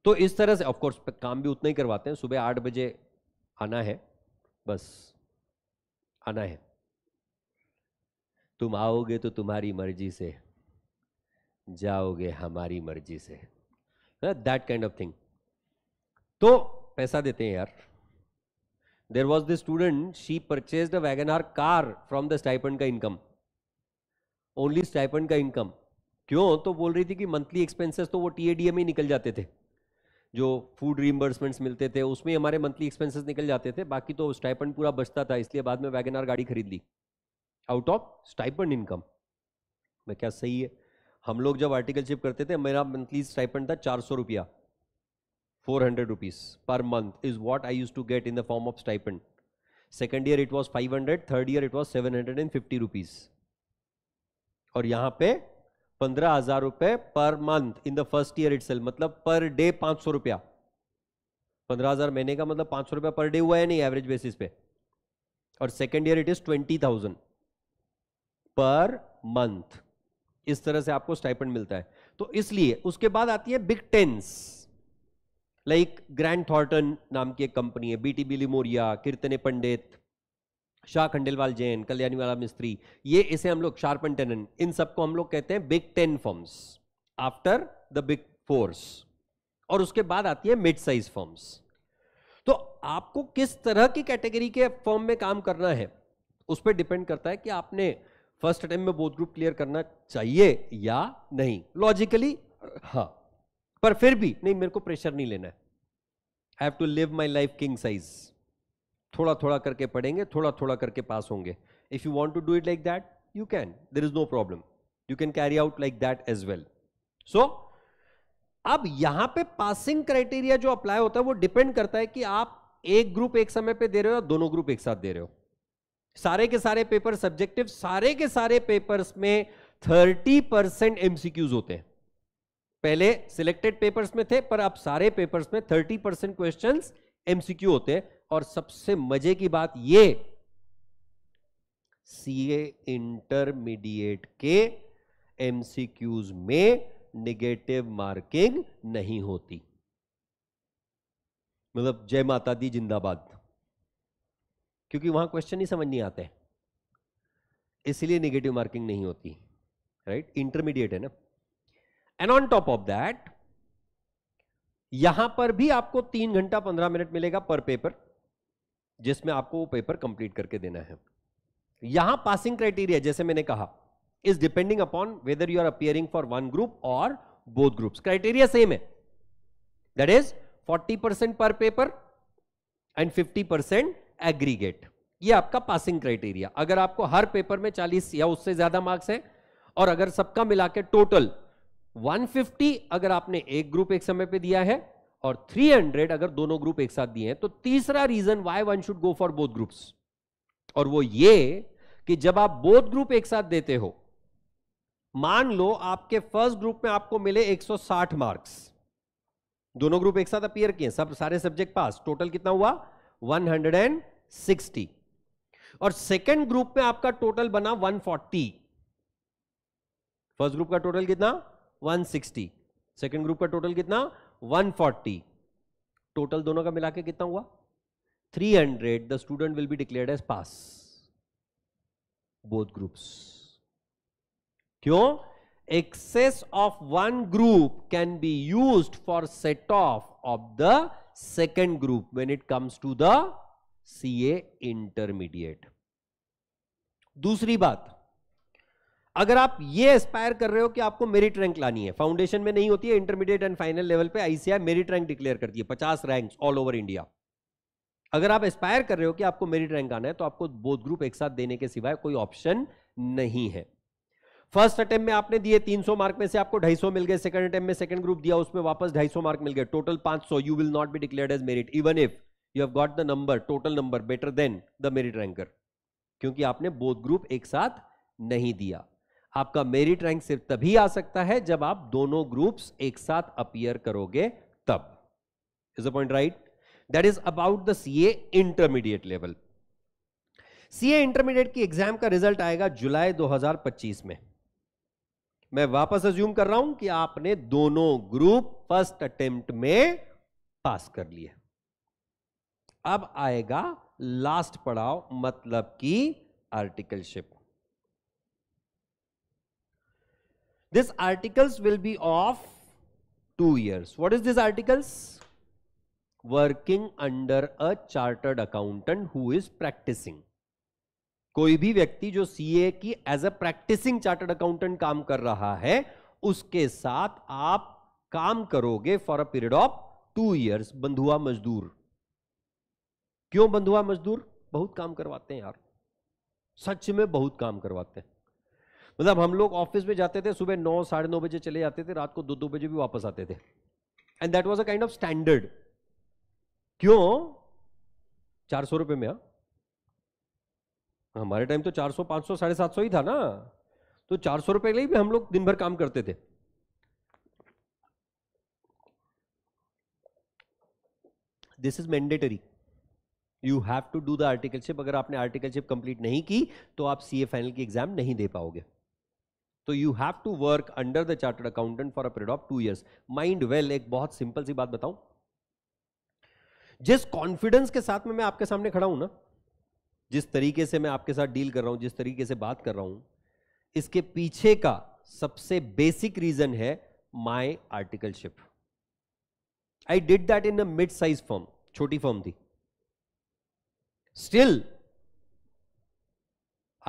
तो इस तरह से ऑफकोर्स काम भी उतना ही करवाते हैं सुबह आठ बजे आना है बस आना है तुम आओगे तो तुम्हारी मर्जी से जाओगे हमारी मर्जी say that kind of thing तो पैसा देते हैं यार there was the student she purchase the Wagon R car from the stipend का इनकम ओनली स्टाइपन का इनकम क्यों तो बोल रही थी कि मंथली एक्सपेंसेस तो वो टीएडीएम में ही निकल जाते थे जो फूड रीम्बर्समेंट्स मिलते थे उसमें हमारे मंथली एक्सपेंसेस निकल जाते थे बाकी तो स्टाइपन पूरा बचता था इसलिए बाद में वैगनार गाड़ी खरीद ली आउट ऑफ स्टाइपन इनकम मैं क्या सही है हम लोग जब आर्टिकल शिप करते थे मेरा मंथली स्टाइपन था चार सौ रुपया four hundred rupees per month is what I use to get in the form of stipend second year it was five hundred third year it was seven hundred and fifty rupees और यहाँ पे पंद्रह हजार रुपए per month in the first year it मतलब per day पांच सौ रुपया पंद्रह हजार महीने का मतलब पांच सौ रुपया पर डे हुआ है नहीं एवरेज बेसिस पे और second year it is twenty thousand per month इस तरह से आपको स्टाइपेंड मिलता है तो इसलिए उसके बाद आती है big tens like Grant Thornton नाम की एक कंपनी है बीटीबी लिमोरिया कीर्तने पंडित शाह खंडेलवाल जैन कल्याणीवाला मिस्त्री ये इसे हम लोग शार्पन टेनन इन सबको हम लोग कहते हैं big ten firms after the big fours और उसके बाद आती है मिड साइज फॉर्म्स तो आपको किस तरह की कैटेगरी के फॉर्म में काम करना है उस पर डिपेंड करता है कि आपने फर्स्ट अटेम्प में बोथ ग्रुप क्लियर करना चाहिए या नहीं लॉजिकली हाँ पर फिर भी नहीं मेरे को प्रेशर नहीं लेना है have to live my life king size थोड़ा थोड़ा करके पढ़ेंगे थोड़ा थोड़ा करके पास होंगे if you want to do it like that you can there is no problem you can carry out like that as well so अब यहां पे पासिंग क्राइटेरिया जो अप्लाई होता है वो डिपेंड करता है कि आप एक ग्रुप एक समय पे दे रहे हो या दोनों ग्रुप एक साथ दे रहे हो सारे के सारे पेपर सब्जेक्टिव सारे के सारे पेपर्स में 30 परसेंट एमसीक्यूज होते हैं पहले सिलेक्टेड पेपर्स में थे पर अब सारे पेपर्स में 30 परसेंट क्वेश्चन एमसीक्यू होते हैं और सबसे मजे की बात ये सीए इंटरमीडिएट के एमसीक्यूज में निगेटिव मार्किंग नहीं होती मतलब जय माता दी जिंदाबाद क्योंकि वहां क्वेश्चन ही समझ नहीं आते इसलिए निगेटिव मार्किंग नहीं होती राइट right? इंटरमीडिएट है ना and on top of that यहां पर भी आपको तीन घंटा पंद्रह मिनट मिलेगा पर पेपर जिसमें आपको वो पेपर कंप्लीट करके देना है यहां पासिंग क्राइटेरिया जैसे मैंने कहा is depending upon whether you are appearing for one group और बोथ ग्रुप्स क्राइटेरिया सेम है that is 40 percent per paper and 50 percent aggregate ये आपका पासिंग क्राइटेरिया अगर आपको हर पेपर में 40 या उससे ज्यादा मार्क्स है और अगर सबका मिला के टोटल 150 अगर आपने एक ग्रुप एक समय पे दिया है और 300 अगर दोनों ग्रुप एक साथ दिए हैं तो तीसरा reason why one should go for both groups और वो ये कि जब आप बोथ ग्रुप एक साथ देते हो मान लो आपके फर्स्ट ग्रुप में आपको मिले 160 मार्क्स दोनों ग्रुप एक साथ अपियर किए सब सारे सब्जेक्ट पास टोटल कितना हुआ 160 और सेकंड ग्रुप में आपका टोटल बना 140 फर्स्ट ग्रुप का टोटल कितना वन सिक्सटी सेकेंड ग्रुप का टोटल कितना वन फोर्टी टोटल दोनों का मिला के कितना हुआ three hundred the student will be declared as pass both groups क्यों excess of one group can be use for set off of the second group when it comes to the A intermediate दूसरी बात अगर आप ये Aspire कर रहे हो कि आपको मेरिट रैंक लानी है फाउंडेशन में नहीं होती है इंटरमीडिएट एंड फाइनल लेवल पे आईसीआई मेरिट रैंक डिक्लेयर करती है पचास रैंक ऑल ओवर इंडिया अगर आप एस्पायर कर रहे हो कि आपको मेरिट रैंक आना है तो आपको बोध ग्रुप एक साथ देने के सिवाय कोई ऑप्शन नहीं है फर्स्ट अटेम्प में आपने दिए 300 मार्क में से आपको 250 मिल गए सेकंड अटेम्प में सेकंड ग्रुप दिया उसमें वापस 250 मार्क मिल गए total 500 you will not be declared as merit even if you have got the number total number better than the merit ranker क्योंकि आपने बोध ग्रुप एक साथ नहीं दिया आपका मेरिट रैंक सिर्फ तभी आ सकता है जब आप दोनों ग्रुप्स एक साथ अपियर करोगे तब is a point right that is about the CA intermediate level CA intermediate की एग्जाम का रिजल्ट आएगा जुलाई 2025 में मैं वापस अज्यूम कर रहा हूं कि आपने दोनों ग्रुप फर्स्ट अटेम्प्ट में पास कर लिए अब आएगा लास्ट पड़ाव मतलब कि articleship this articles will be of two years what is this articles working under a chartered accountant who is practicing कोई भी व्यक्ति जो सीए की as a practising chartered accountant काम कर रहा है उसके साथ आप काम करोगे for a period of two years बंधुआ मजदूर क्यों बंधुआ मजदूर बहुत काम करवाते हैं यार सच में बहुत काम करवाते हैं मतलब हम लोग ऑफिस में जाते थे सुबह नौ साढ़े नौ बजे चले जाते थे रात को दो दो बजे भी वापस आते थे and that was a kind of standard क्यों चार सौ रुपये में हाँ। हमारे टाइम तो चार सौ पांच सौ साढ़े सात सौ ही था ना तो चार सौ रुपए के लिए भी हम लोग दिन भर काम करते थे this is mandatory you have to do the articleship अगर आपने आर्टिकलशिप कंप्लीट नहीं की तो आप सी फाइनल की एग्जाम नहीं दे पाओगे तो you have to work under the chartered accountant for a period of two years mind well एक बहुत सिंपल सी बात बताऊं जिस कॉन्फिडेंस के साथ में मैं आपके सामने खड़ा हूं ना जिस तरीके से मैं आपके साथ डील कर रहा हूं जिस तरीके से बात कर रहा हूं इसके पीछे का सबसे बेसिक रीजन है my articleship I did that in mid size firm छोटी फॉर्म थी स्टिल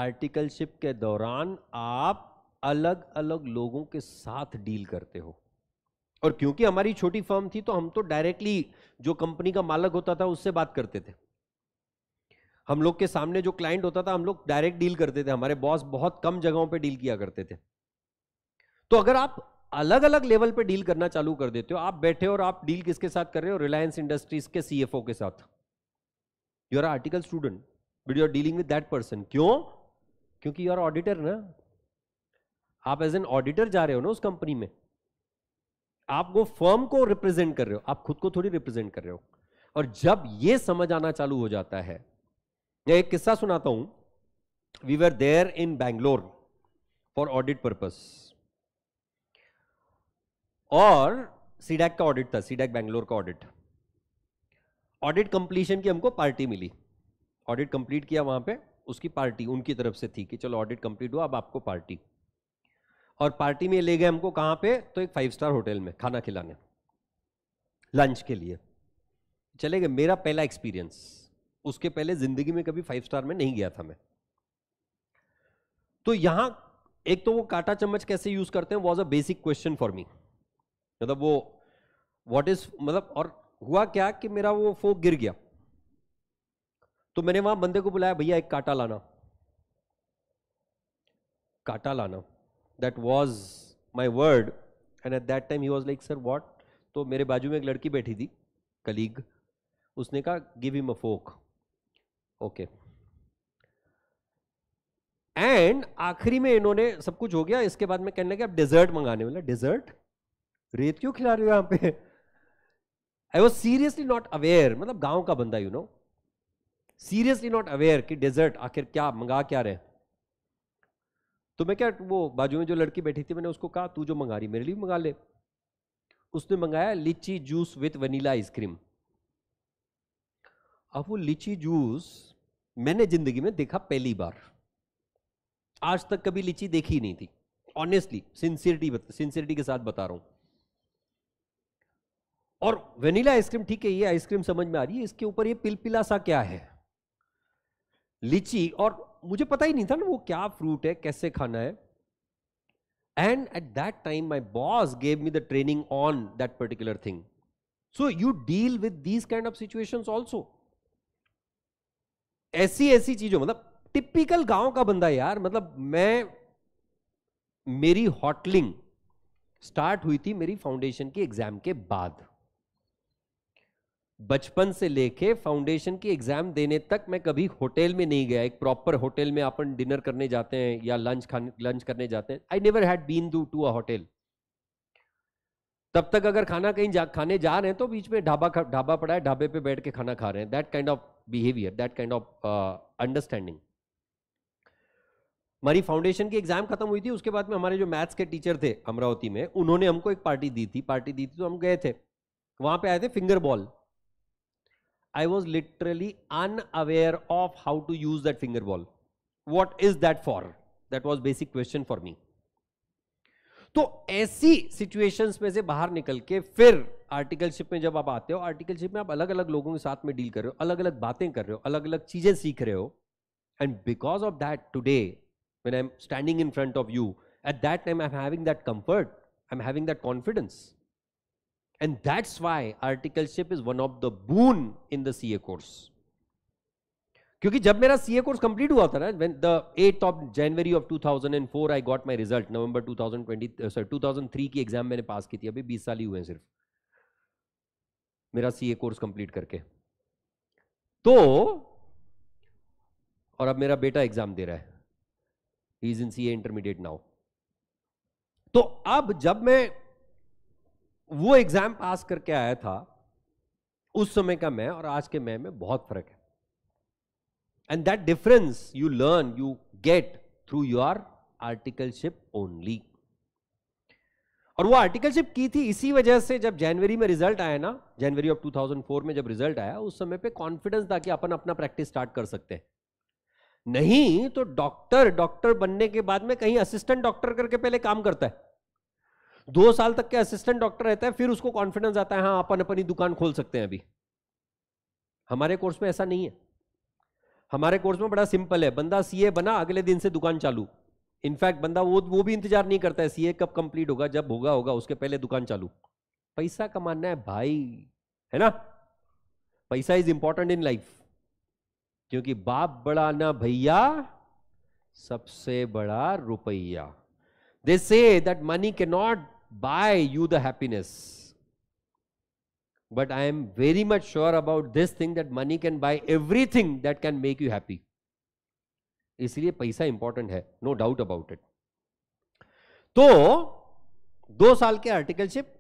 आर्टिकलशिप के दौरान आप अलग अलग लोगों के साथ डील करते हो और क्योंकि हमारी छोटी फर्म थी तो हम तो डायरेक्टली जो कंपनी का मालक होता था उससे बात करते थे हम लोग के सामने जो क्लाइंट होता था हम लोग डायरेक्ट डील करते थे हमारे बॉस बहुत कम जगहों पे डील किया करते थे तो अगर आप अलग अलग लेवल पे डील करना चालू कर देते हो आप बैठे और आप डील किसके साथ कर रहे हो रिलायंस इंडस्ट्रीज के सीएफओ के साथ you are article student but you are dealing with that person क्यों क्योंकि यू आर ऑडिटर ना आप एज एन ऑडिटर जा रहे हो ना उस कंपनी में आप वो फर्म को रिप्रेजेंट कर रहे हो आप खुद को थोड़ी रिप्रेजेंट कर रहे हो और जब ये समझ आना चालू हो जाता है मैं एक किस्सा सुनाता हूं we were there in Bangalore for audit purpose और सीडैक का ऑडिट था सीडैक बैंगलोर का ऑडिट ऑडिट कंप्लीशन की हमको पार्टी मिली ऑडिट कंप्लीट किया वहां पे उसकी पार्टी उनकी तरफ से थी कि चलो ऑडिट कंप्लीट हुआ अब आपको पार्टी और पार्टी में ले गए हमको कहां पे तो एक फाइव स्टार होटल में खाना खिलाने लंच के लिए चले गए मेरा पहला एक्सपीरियंस उसके पहले जिंदगी में कभी फाइव स्टार में नहीं गया था मैं तो यहां एक तो वो काटा चम्मच कैसे यूज करते हैं was a basic question for me मतलब वो वॉट इज मतलब और हुआ क्या कि मेरा वो फोक गिर गया तो मैंने वहां बंदे को बुलाया भैया एक काटा लाना काटा लाना that was my word and at that time he was like sir what तो मेरे बाजू में एक लड़की बैठी थी कलीग उसने कहा give him a fork okay and आखिरी में इन्होंने सब कुछ हो गया इसके बाद में कहने लगे आप डिजर्ट मंगाने वाले डेजर्ट रेत क्यों खिला रहे हो यहां पे I was seriously not aware मतलब गांव का बंदा you know seriously not aware कि डिजर्ट आखिर क्या मंगा क्या रहे तो मैं क्या वो बाजू में जो लड़की बैठी थी मैंने उसको कहा तू जो मंगा रही मेरे लिए मंगा ले उसने मंगाया लीची जूस विथ वनीला आइसक्रीम अब वो लीची जूस मैंने जिंदगी में देखा पहली बार आज तक कभी लीची देखी नहीं थी ऑनेस्टली सिंसियरिटी सिंसियरिटी के साथ बता रहा हूं और वेनिला आइसक्रीम ठीक है ये आइसक्रीम समझ में आ रही है इसके ऊपर ये पिलपिला सा क्या है लीची और मुझे पता ही नहीं था ना वो क्या फ्रूट है कैसे खाना है and at that time my boss gave me the training on that particular thing so you deal with these kind of situation also ऐसी ऐसी चीजों मतलब टिपिकल गांव का बंदा यार मतलब मैं मेरी हॉटलिंग स्टार्ट हुई थी मेरी फाउंडेशन के एग्जाम के बाद बचपन से लेके फाउंडेशन की एग्जाम देने तक मैं कभी होटल में नहीं गया एक प्रॉपर होटल में अपन डिनर करने जाते हैं या लंच खाने लंच करने जाते हैं I never had been do to a hotel तब तक अगर खाना कहीं जा खाने जा रहे हैं तो बीच में ढाबा ढाबा पड़ा है ढाबे पे बैठ के खाना खा रहे हैं that kind of behaviour that kind of understanding हमारी फाउंडेशन की एग्जाम खत्म हुई थी उसके बाद में हमारे जो मैथ्स के टीचर थे अमरावती में उन्होंने हमको एक पार्टी दी थी पार्टी दी थी तो हम गए थे वहां पे आए थे finger bowl I was literally unaware of how to use that finger bowl what is that for that was basic question for me तो ऐसी सिचुएशन में से बाहर निकल के फिर आर्टिकलशिप में जब आप आते हो आर्टिकलशिप में आप अलग अलग लोगों के साथ में डील कर रहे हो अलग अलग बातें कर रहे हो अलग अलग चीजें सीख रहे हो and because of that today when I am standing in front of you at that time I am having that comfort I am having that confidence And that's why articleship is one of the boon in the CA course. क्योंकि जब मेरा CA course complete हुआ था ना when the 8th of January of 2004 I got my result November 2020 sorry 2003 की exam मैंने पास की थी अभी बीस साल ही हुए हैं सिर्फ मेरा सीए कोर्स कंप्लीट करके तो और अब मेरा बेटा एग्जाम दे रहा है he is in CA intermediate now तो अब जब मैं वो एग्जाम पास करके आया था उस समय का मैं और आज के मैं में बहुत फर्क है and that difference you learn you get through your articleship only और वो आर्टिकलशिप की थी इसी वजह से जब जनवरी में रिजल्ट आया ना जनवरी ऑफ 2004 में जब रिजल्ट आया उस समय पे कॉन्फिडेंस था कि अपन अपना प्रैक्टिस स्टार्ट कर सकते हैं नहीं तो डॉक्टर डॉक्टर बनने के बाद में कहीं असिस्टेंट डॉक्टर करके पहले काम करता है दो साल तक के असिस्टेंट डॉक्टर रहता है फिर उसको कॉन्फिडेंस आता है हाँ अपन अपनी दुकान खोल सकते हैं अभी हमारे कोर्स में ऐसा नहीं है हमारे कोर्स में बड़ा सिंपल है बंदा सीए बना अगले दिन से दुकान चालू इनफैक्ट बंदा वो वो भी इंतजार नहीं करता है सीए कब कंप्लीट होगा जब होगा होगा उसके पहले दुकान चालू पैसा कमाना है भाई है ना पैसा इज इंपॉर्टेंट इन लाइफ क्योंकि बाप बड़ा ना भैया सबसे बड़ा रुपया दे से that money can not buy you the happiness. But I am very much sure about this thing that money can buy everything that can make you happy. इसलिए पैसा इंपॉर्टेंट है नो डाउट अबाउट इट तो दो साल के articleship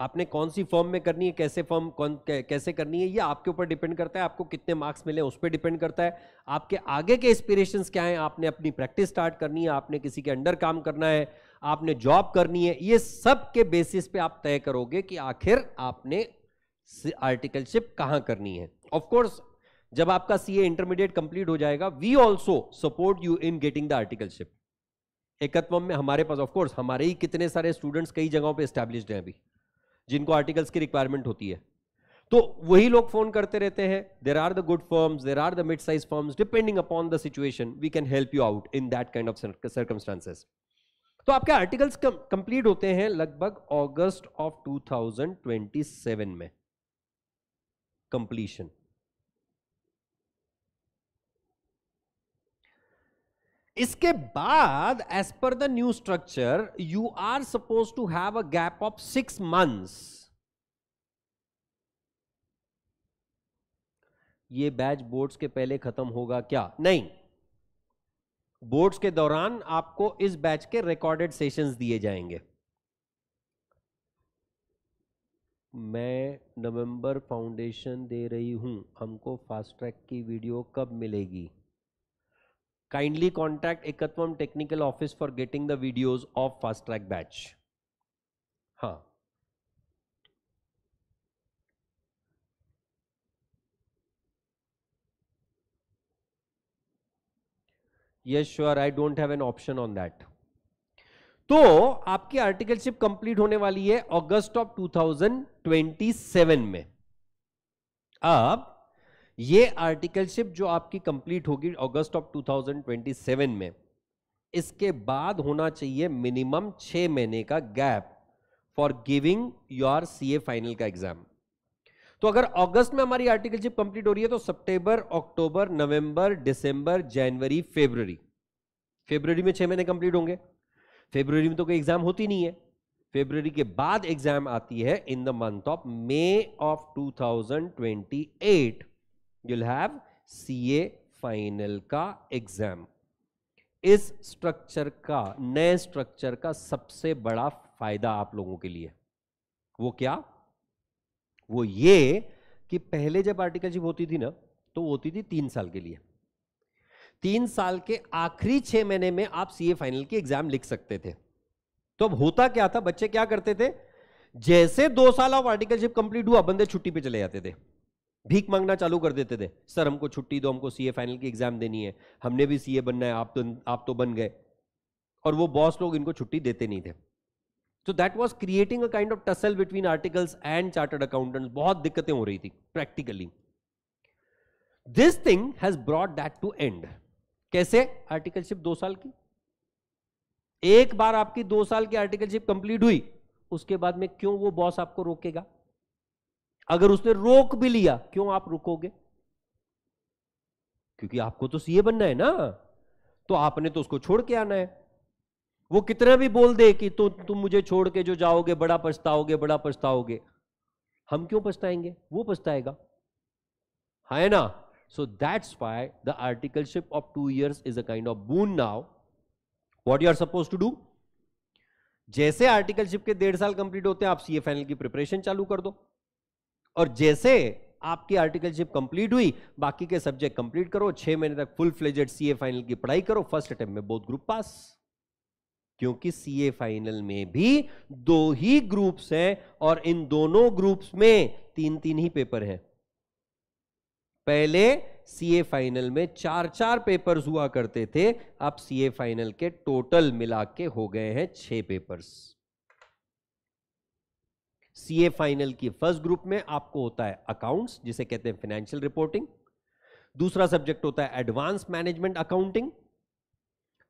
आपने कौन सी form में करनी है कैसे फॉर्म कौन कैसे करनी है ये आपके ऊपर डिपेंड करता है आपको कितने मार्क्स मिले उस पर डिपेंड करता है आपके आगे के एस्पिरेशंस क्या हैं आपने अपनी प्रैक्टिस स्टार्ट करनी है आपने किसी के अंडर काम करना है आपने जॉब करनी है ये सब के बेसिस पे आप तय करोगे कि आखिर आपने आर्टिकलशिप कहाँ करनी है ऑफकोर्स जब आपका सीए इंटरमीडिएट कंप्लीट हो जाएगा we also support you in getting the articleship Ekatva में हमारे पास ऑफ कोर्स हमारे ही कितने सारे स्टूडेंट्स कई जगहों पर स्टैब्लिश हैं अभी जिनको आर्टिकल्स की रिक्वायरमेंट होती है तो वही लोग फोन करते रहते हैं there are the good firms there are the mid size firms depending upon the situation we can help you out in that kind of circumstances तो आपके आर्टिकल्स कंप्लीट होते हैं लगभग अगस्त ऑफ 2027 में कंप्लीशन इसके बाद as per the new structure you are suppose to have a gap of six months ये batch boards के पहले खत्म होगा क्या नहीं बोर्ड्स के दौरान आपको इस बैच के रिकॉर्डेड सेशंस दिए जाएंगे मैं नवंबर फाउंडेशन दे रही हूं हमको फास्ट ट्रैक की वीडियो कब मिलेगी kindly contact Ekatvam technical office for getting the videos of fast track batch हाँ yes sure I don't have an option on that तो आपकी आर्टिकलशिप कंप्लीट होने वाली है अगस्त ऑफ 2027 में अब ये आर्टिकलशिप जो आपकी कंप्लीट होगी अगस्त ऑफ 2027 में इसके बाद होना चाहिए मिनिमम छह महीने का gap for giving your CA final का एग्जाम तो अगर अगस्त में हमारी आर्टिकलशिप कंप्लीट हो रही है तो सितंबर अक्टूबर नवंबर दिसंबर जनवरी फेब्रवरी फेब्रवरी में छह महीने कंप्लीट होंगे फेब्रवरी में तो कोई एग्जाम होती नहीं है फेब्रवरी के बाद एग्जाम आती है in the month of May of 2028 you'll have CA final का एग्जाम इस स्ट्रक्चर का नए स्ट्रक्चर का सबसे बड़ा फायदा आप लोगों के लिए वो क्या वो ये कि पहले जब आर्टिकलशिप होती थी ना तो होती थी तीन साल के लिए तीन साल के आखिरी छह महीने में आप सीए फाइनल की एग्जाम लिख सकते थे तो अब होता क्या था बच्चे क्या करते थे जैसे दो साल ऑफ आर्टिकलशिप कंप्लीट हुआ बंदे छुट्टी पे चले जाते थे भीख मांगना चालू कर देते थे सर हमको छुट्टी दो हमको सीए फाइनल की एग्जाम देनी है हमने भी सीए बनना है आप तो आप तो बन गए और वो बॉस लोग इनको छुट्टी देते नहीं थे so that was creating a kind of tussle between articles and chartered accountant बहुत दिक्कतें हो रही थी practically this thing has brought that to end कैसे आर्टिकलशिप दो साल की एक बार आपकी दो साल की आर्टिकलशिप कंप्लीट हुई उसके बाद में क्यों वो बॉस आपको रोकेगा अगर उसने रोक भी लिया क्यों आप रुकोगे क्योंकि आपको तो सीए बनना है ना तो आपने तो उसको छोड़ के आना है वो कितना भी बोल दे कि तो तुम मुझे छोड़ के जो जाओगे बड़ा पछताओगे बड़ा पछताओगे हम क्यों पछताएंगे वो पछताएगा है ना so that's why the articleship of two years is a kind of boon now what you are suppose to do जैसे आर्टिकलशिप के डेढ़ साल कंप्लीट होते हैं आप सी फाइनल की प्रिपरेशन चालू कर दो और जैसे आपकी आर्टिकलशिप कंप्लीट हुई बाकी के सब्जेक्ट कंप्लीट करो छह महीने तक फुल फ्लेजेड सीए फाइनल की पढ़ाई करो फर्स्ट अटेम्प्ट में बोथ ग्रुप पास क्योंकि सीए फाइनल में भी दो ही ग्रुप्स हैं और इन दोनों ग्रुप्स में तीन तीन ही पेपर हैं पहले सीए फाइनल में चार चार पेपर्स हुआ करते थे अब सीए फाइनल के टोटल मिला के हो गए हैं छह पेपर्स सीए फाइनल की फर्स्ट ग्रुप में आपको होता है अकाउंट्स जिसे कहते हैं फाइनेंशियल रिपोर्टिंग दूसरा सब्जेक्ट होता है एडवांस मैनेजमेंट अकाउंटिंग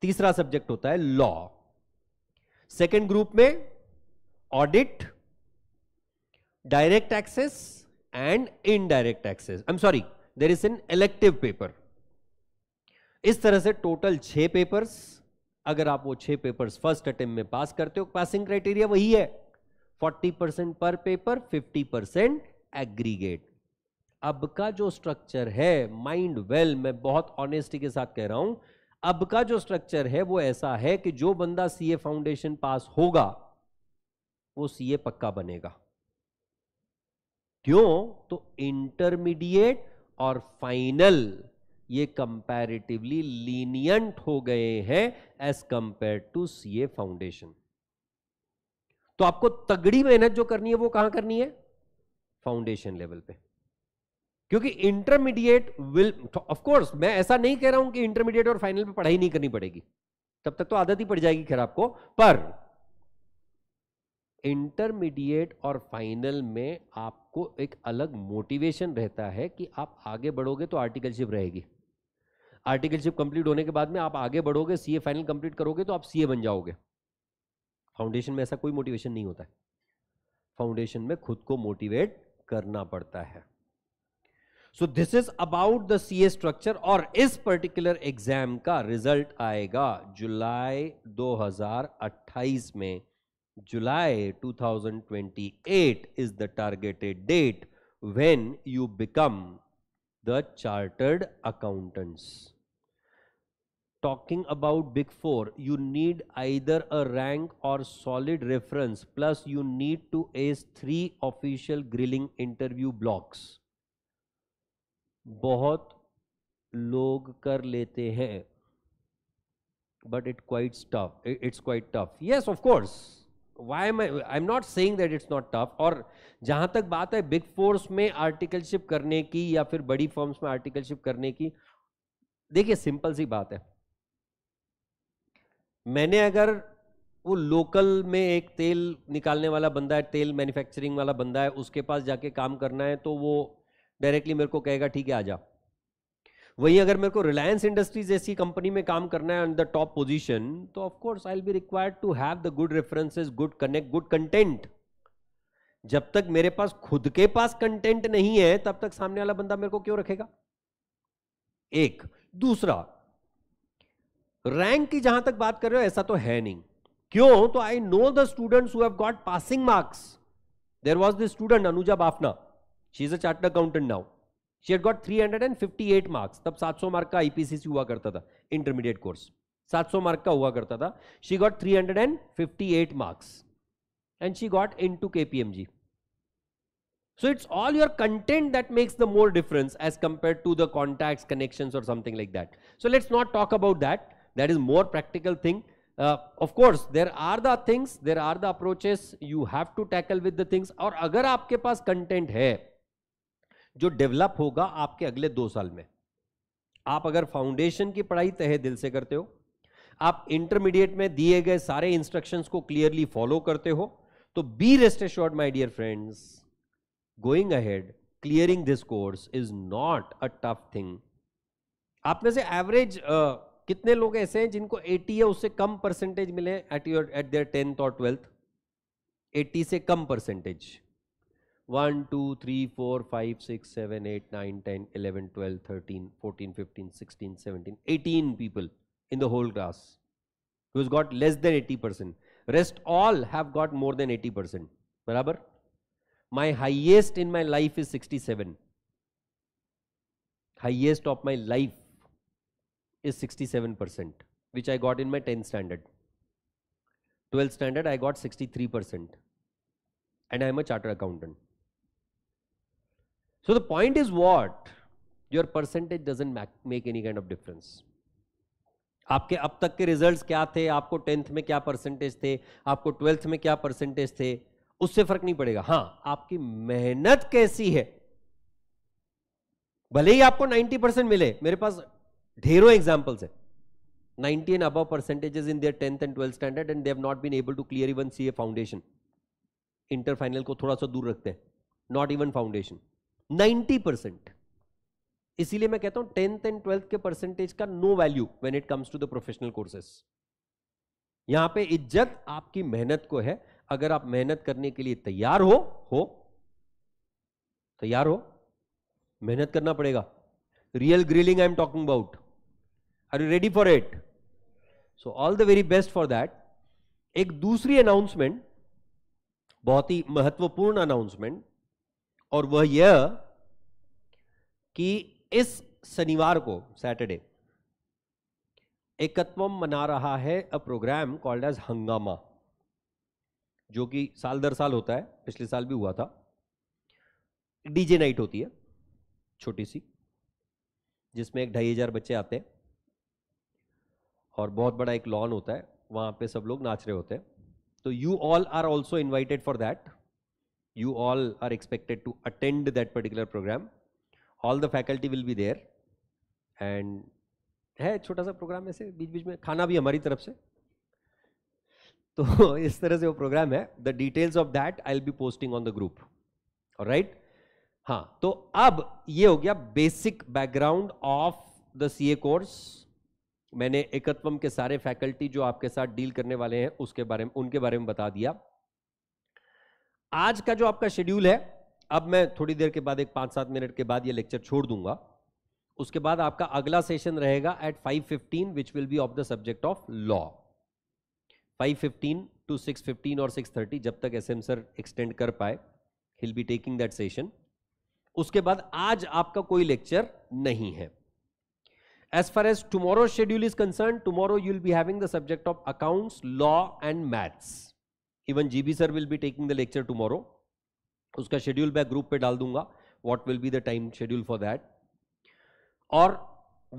तीसरा सब्जेक्ट होता है लॉ सेकेंड ग्रुप में audit direct taxes and indirect taxes I am sorry there is an elective paper इस तरह से टोटल छह पेपर्स अगर आप वो छह पेपर्स फर्स्ट अटेम्प्ट में पास करते हो पासिंग क्राइटेरिया वही है 40 percent per paper 50 percent aggregate अब का जो स्ट्रक्चर है माइंड वेल well, मैं बहुत ऑनेस्टी के साथ कह रहा हूं अब का जो स्ट्रक्चर है वो ऐसा है कि जो बंदा सीए फाउंडेशन पास होगा वो सीए पक्का बनेगा क्यों तो इंटरमीडिएट और फाइनल ये कंपैरेटिवली लीनियंट हो गए हैं as compare to CA foundation तो आपको तगड़ी मेहनत जो करनी है वो कहां करनी है फाउंडेशन लेवल पे क्योंकि इंटरमीडिएट विल ऑफ कोर्स मैं ऐसा नहीं कह रहा हूं कि इंटरमीडिएट और फाइनल में पढ़ाई नहीं करनी पड़ेगी तब तक तो आदत ही पड़ जाएगी खैर आपको पर इंटरमीडिएट और फाइनल में आपको एक अलग मोटिवेशन रहता है कि आप आगे बढ़ोगे तो आर्टिकलशिप रहेगी आर्टिकलशिप कंप्लीट होने के बाद में आप आगे बढ़ोगे सीए फाइनल कंप्लीट करोगे तो आप सीए बन जाओगे फाउंडेशन में ऐसा कोई मोटिवेशन नहीं होता है फाउंडेशन में खुद को मोटिवेट करना पड़ता है So so this is about the CA structure और इस पर्टिकुलर result का रिजल्ट आएगा जुलाई 2028 में जुलाई 2028 is the targeted date when you become the chartered accountants talking about big 4 you need either a rank or solid reference plus you need to ace 3 official grilling interview blocks बहुत लोग कर लेते हैं but it quite tough it's quite tough yes of course why am I am not not saying that it's not और जहां तक बात है बिग फोर्स में आर्टिकलशिप करने की या फिर बड़ी फॉर्म्स में आर्टिकलशिप करने की देखिए सिंपल सी बात है मैंने अगर वो लोकल में एक तेल निकालने वाला बंदा है तेल मैन्युफैक्चरिंग वाला बंदा है उसके पास जाके काम करना है तो वो डायरेक्टली मेरे को कहेगा ठीक है आ जा वही अगर मेरे को रिलायंस इंडस्ट्रीज जैसी कंपनी में काम करना है ऑन द टॉप पोजीशन तो of course I will be required to have the good references good connect good content जब तक मेरे पास खुद के पास कंटेंट नहीं है तब तक सामने वाला बंदा मेरे को क्यों रखेगा एक दूसरा रैंक की जहां तक बात कर रहे हो ऐसा तो है नहीं क्यों तो I know the students who have got passing marks there was the student Anuja Bafna she is a chart accountant now she had got three hundred and fifty eight marks तब सात सौ मार्क का आईपीसीसी हुआ करता था इंटरमीडिएट कोर्स सात सौ mark का हुआ करता था she got three hundred and fifty eight marks and she got into K P M G so it's all your content that makes the more difference as compare to the contact connection और something like that so let's not talk about that that is more practical thing of course there are the things there are the approaches you have to tackle with the things और अगर आपके पास content है जो develop होगा आपके अगले दो साल में आप अगर फाउंडेशन की पढ़ाई तहे दिल से करते हो आप इंटरमीडिएट में दिए गए सारे इंस्ट्रक्शंस को क्लियरली फॉलो करते हो तो be rest assured my dear friends going ahead clearing this course is not a tough thing आप में से एवरेज कितने लोग ऐसे हैं जिनको 80 या उससे कम परसेंटेज मिले at your at their tenth और ट्वेल्थ 80 से कम percentage 1, 2, 3, 4, 5, 6, 7, 8, 9, 10, 11, 12, 13, 14, 15, 16, 17, 18 people in the whole class who has got less than 80%. Rest all have got more than 80%. Barabar? My highest in my life is 67. Highest of my life is 67%, which I got in my 10th standard. 12th standard, I got 63%. And I am a chartered accountant. so the point is what your percentage doesn't make any kind of difference आपके अब तक के results क्या थे आपको tenth में क्या percentage थे आपको ट्वेल्थ में क्या परसेंटेज थे उससे फर्क नहीं पड़ेगा हाँ आपकी मेहनत कैसी है भले ही आपको 90 परसेंट मिले मेरे पास ढेरों एग्जांपल्स है 90 and above percentages in their tenth and twelfth standard and they not been able to clear even C A foundation inter final को थोड़ा सा दूर रखते हैं नॉट इवन फाउंडेशन 90 परसेंट इसीलिए मैं कहता हूं टेंथ एंड ट्वेल्थ के परसेंटेज का no value when it comes to the professional courses यहां पे इज्जत आपकी मेहनत को है अगर आप मेहनत करने के लिए तैयार हो हो तैयार हो मेहनत करना पड़ेगा real grilling I am talking about are you ready for it so all the very best for that एक दूसरी अनाउंसमेंट बहुत ही महत्वपूर्ण अनाउंसमेंट और वह यह कि इस शनिवार को सैटरडे एकत्वम मना रहा है अ प्रोग्राम कॉल्ड एज हंगामा जो कि साल दर साल होता है पिछले साल भी हुआ था डीजे नाइट होती है छोटी सी जिसमें एक ढाई हजार बच्चे आते हैं और बहुत बड़ा एक लॉन होता है वहां पे सब लोग नाच रहे होते हैं तो you all are also invited for that you all are expected to attend that particular program all the faculty will be there and है छोटा सा प्रोग्राम ऐसे बीच बीच में खाना भी हमारी तरफ से तो [laughs] इस तरह से वो प्रोग्राम है the details of that I will be posting on the group right हाँ तो अब ये हो गया basic background of the CA course मैंने एकत्वम के सारे फैकल्टी जो आपके साथ डील करने वाले हैं उसके बारे में उनके बारे में बता दिया आज का जो आपका शेड्यूल है अब मैं थोड़ी देर के बाद एक पांच सात मिनट के बाद ये लेक्चर छोड़ दूंगा उसके बाद आपका अगला सेशन रहेगा at 5:15 which will be of the subject of law 5:15 to six और 6:30 जब तक एम सर एक्सटेंड कर पाए he'll be taking that session उसके बाद आज आपका कोई लेक्चर नहीं है as far as tomorrow schedule is concern tomorrow you'll be having the subject of accounts law and maths even GB sir will be taking the lecture tomorrow उसका schedule मैं group पे डाल दूंगा what will be the time schedule for that और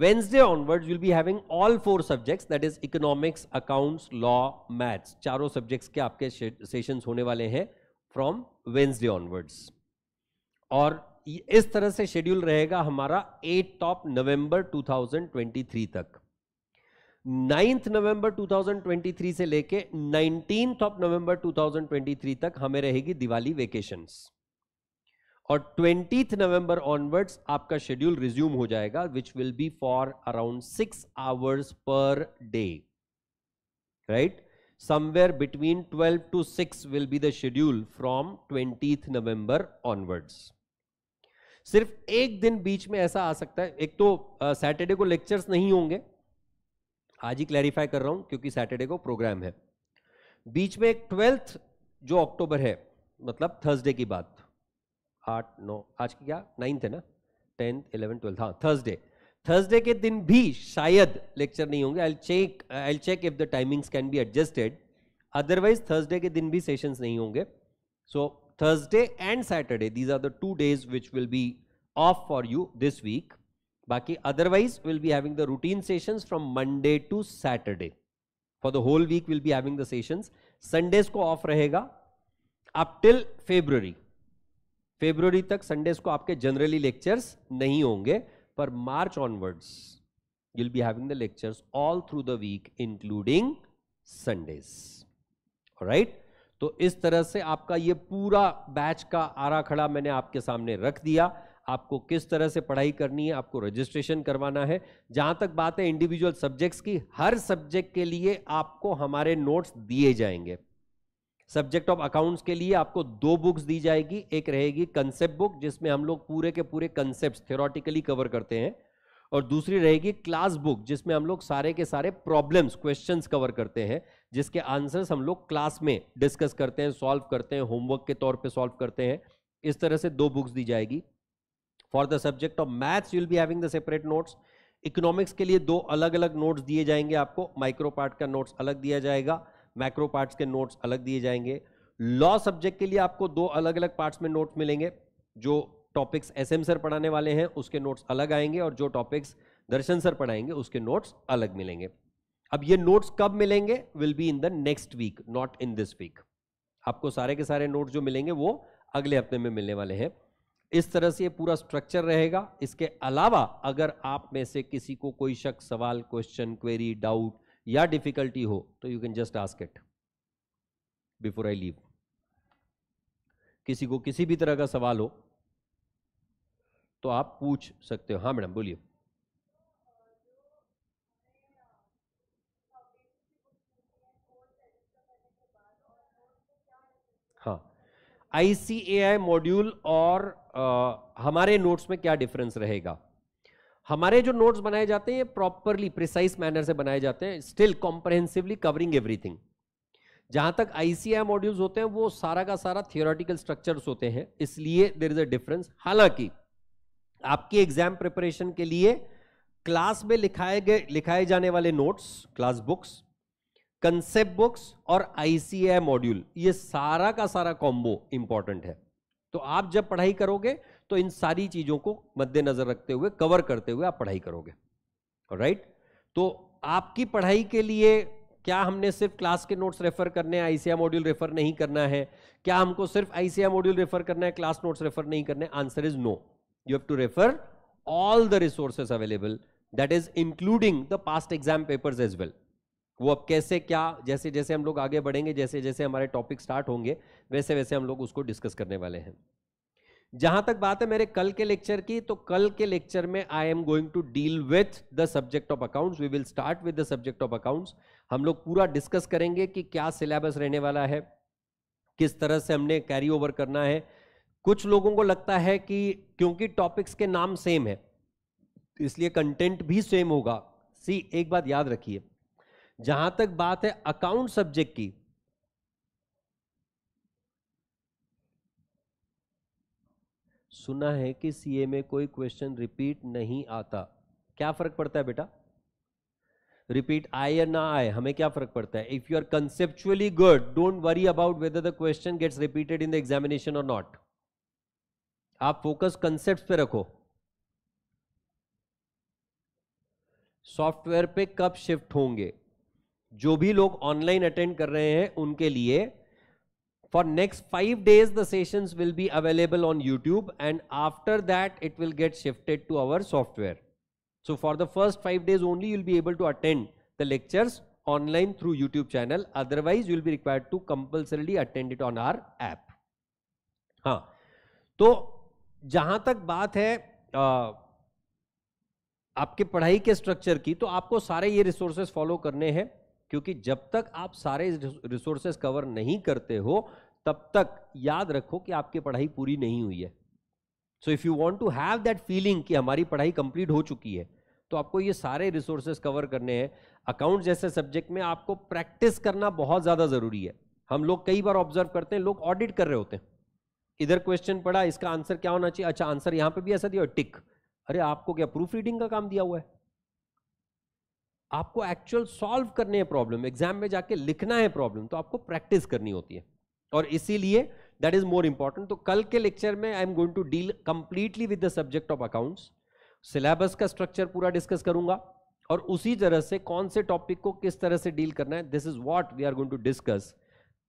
Wednesday onwards will be having all four subjects that is economics accounts law maths चारों subjects के आपके sessions होने वाले हैं फ्रॉम वेंसडे ऑनवर्ड्स और इस तरह से शेड्यूल रहेगा हमारा एट ऑफ नवंबर 2023 तक नाइन्थ नवंबर 2023 से लेके नाइनटीन ऑफ नवंबर 2023 तक हमें रहेगी दिवाली वेकेशंस और ट्वेंटी नवंबर ऑनवर्ड्स आपका शेड्यूल रिज्यूम हो जाएगा which will be for around six hours per day right somewhere between 12 to 6 will be the schedule from 20th November onwards सिर्फ एक दिन बीच में ऐसा आ सकता है एक तो सैटरडे uh, को लेक्चर्स नहीं होंगे आज ही क्लैरिफाई कर रहा हूं क्योंकि सैटरडे को प्रोग्राम है बीच में एक ट्वेल्थ जो अक्टूबर है मतलब थर्सडे की बात आठ नौ आज की क्या नाइन्थ है ना टेंथ इलेवन ट्वेल्थ हाँ थर्सडे थर्सडे के दिन भी शायद लेक्चर नहीं होंगे I check I check if the timings can be adjusted otherwise Thursday के दिन भी सेशंस नहीं होंगे so Thursday and Saturday these are the two days which will be off for you this week बाकी otherwise will be having the routine session from Monday to Saturday for the whole week will be having the session Sundays को off रहेगा up till February February तक Sundays को आपके generally lectures नहीं होंगे पर March onwards you'll be having the lectures all through the week including Sundays right तो इस तरह से आपका ये पूरा बैच का आरा खड़ा मैंने आपके सामने रख दिया आपको किस तरह से पढ़ाई करनी है आपको रजिस्ट्रेशन करवाना है जहां तक बात है इंडिविजुअल सब्जेक्ट्स की हर सब्जेक्ट के लिए आपको हमारे नोट्स दिए जाएंगे सब्जेक्ट ऑफ अकाउंट्स के लिए आपको दो बुक्स दी जाएगी एक रहेगी कंसेप्ट बुक जिसमें हम लोग पूरे के पूरे कंसेप्ट थ्योरटिकली कवर करते हैं और दूसरी रहेगी क्लास बुक जिसमें हम लोग सारे के सारे प्रॉब्लम्स क्वेश्चंस कवर करते हैं जिसके आंसर्स हम लोग क्लास में डिस्कस करते हैं सॉल्व करते हैं होमवर्क के तौर पे सॉल्व करते हैं इस तरह से दो बुक्स दी जाएगी for the subject of maths will be having the separate notes economics के लिए दो अलग अलग नोट्स दिए जाएंगे आपको माइक्रो पार्ट का नोट्स अलग दिया जाएगा मैक्रो पार्ट्स के नोट्स अलग दिए जाएंगे लॉ सब्जेक्ट के लिए आपको दो अलग अलग पार्ट्स में नोट्स मिलेंगे जो टॉपिक्स एस एम सर पढ़ाने वाले हैं उसके नोट्स अलग आएंगे और जो टॉपिक्स दर्शन सर पढ़ाएंगे उसके नोट्स अलग मिलेंगे अब ये नोट्स कब मिलेंगे will be in the next week not in this week आपको सारे के सारे नोट्स जो मिलेंगे वो अगले हफ्ते में मिलने वाले हैं इस तरह से ये पूरा स्ट्रक्चर रहेगा इसके अलावा अगर आप में से किसी को कोई शक सवाल क्वेश्चन क्वेरी डाउट या डिफिकल्टी हो तो you can just ask it before I leave किसी को किसी भी तरह का सवाल हो तो आप पूछ सकते हो हाँ मैडम बोलिए हाँ आई सी ए आई मॉड्यूल और आ, हमारे नोट्स में क्या डिफरेंस रहेगा हमारे जो नोट्स बनाए जाते हैं प्रॉपरली प्रिसाइस मैनर से बनाए जाते हैं स्टिल कॉम्प्रहेंसिवली कवरिंग एवरीथिंग जहां तक आईसीआई मॉड्यूल्स होते हैं वो सारा का सारा थियोरटिकल स्ट्रक्चर्स होते हैं इसलिए देर इज अ डिफरेंस हालांकि आपकी एग्जाम प्रिपरेशन के लिए क्लास में लिखाए गए लिखाए जाने वाले notes class books concept books और आईसीआई मॉड्यूल ये सारा का सारा कॉम्बो इंपॉर्टेंट है तो आप जब पढ़ाई करोगे तो इन सारी चीजों को मद्देनजर रखते हुए कवर करते हुए आप पढ़ाई करोगे राइट तो आपकी पढ़ाई के लिए क्या हमने सिर्फ क्लास के नोट्स रेफर करने हैं आईसीआर मॉड्यूल रेफर नहीं करना है क्या हमको सिर्फ आईसीआर मॉड्यूल रेफर करना है क्लास नोट्स रेफर नहीं करने answer is no you have to refer all the resources available that is including the past exam papers as well वो अब कैसे क्या जैसे जैसे हम लोग आगे बढ़ेंगे जैसे जैसे हमारे टॉपिक स्टार्ट होंगे वैसे वैसे हम लोग उसको डिस्कस करने वाले हैं जहां तक बात है मेरे कल के लेक्चर की तो कल के लेक्चर में I am going to deal with the subject of accounts we will start with the subject of accounts हम लोग पूरा डिस्कस करेंगे कि क्या सिलेबस रहने वाला है किस तरह से हमने कैरी ओवर करना है कुछ लोगों को लगता है कि क्योंकि टॉपिक्स के नाम सेम है इसलिए कंटेंट भी सेम होगा सी एक बात याद रखिए जहां तक बात है अकाउंट सब्जेक्ट की सुना है कि सीए में कोई क्वेश्चन रिपीट नहीं आता क्या फर्क पड़ता है बेटा रिपीट आए या ना आए हमें क्या फर्क पड़ता है if you are conceptually good don't worry about whether the question gets repeated in the examination और नॉट आप फोकस कंसेप्ट पे रखो सॉफ्टवेयर पे कब शिफ्ट होंगे जो भी लोग ऑनलाइन अटेंड कर रहे हैं उनके लिए for next five days the session will be available on YouTube and after that it will get shifted to our software so for the first five days only you'll be able to attend the lectures online through YouTube channel otherwise you'll be required to compulsorily attend it on our app हा तो जहां तक बात है आ, आपके पढ़ाई के structure की तो आपको सारे ये रिसोर्सेस फॉलो करने हैं क्योंकि जब तक आप सारे रिसोर्सेस कवर नहीं करते हो तब तक याद रखो कि आपकी पढ़ाई पूरी नहीं हुई है so if you want to have that feeling कि हमारी पढ़ाई कंप्लीट हो चुकी है तो आपको ये सारे रिसोर्सेज कवर करने हैं अकाउंट जैसे सब्जेक्ट में आपको प्रैक्टिस करना बहुत ज़्यादा ज़रूरी है हम लोग कई बार ऑब्जर्व करते हैं लोग ऑडिट कर रहे होते हैं इधर क्वेश्चन पड़ा इसका आंसर क्या होना चाहिए अच्छा आंसर यहाँ पे भी ऐसा दिया टिक अरे आपको क्या प्रूफ रीडिंग का काम दिया हुआ है आपको एक्चुअल सॉल्व करने हैं प्रॉब्लम एग्जाम में जाके लिखना है प्रॉब्लम तो आपको प्रैक्टिस करनी होती है और इसीलिए दैट इज मोर इंपॉर्टेंट तो कल के लेक्चर में I am going to deal completely with the subject of accounts syllabus का स्ट्रक्चर पूरा डिस्कस करूंगा और उसी तरह से कौन से टॉपिक को किस तरह से डील करना है this is what we are going to discuss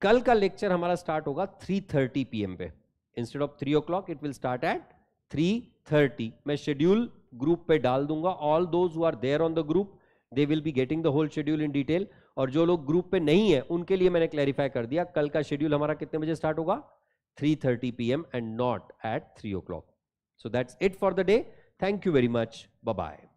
कल का लेक्चर हमारा स्टार्ट होगा थ्री थर्टी पी पे instead of three o'clock it will start at thirty मैं शेड्यूल ग्रुप पे डाल दूंगा all those who are there on the group they will be getting the whole schedule in detail और जो लोग group पे नहीं है उनके लिए मैंने क्लैरिफाई कर दिया कल का शेड्यूल हमारा कितने बजे स्टार्ट होगा 3:30 thirty P M and not at three o'clock so that's it for the day thank you very much bye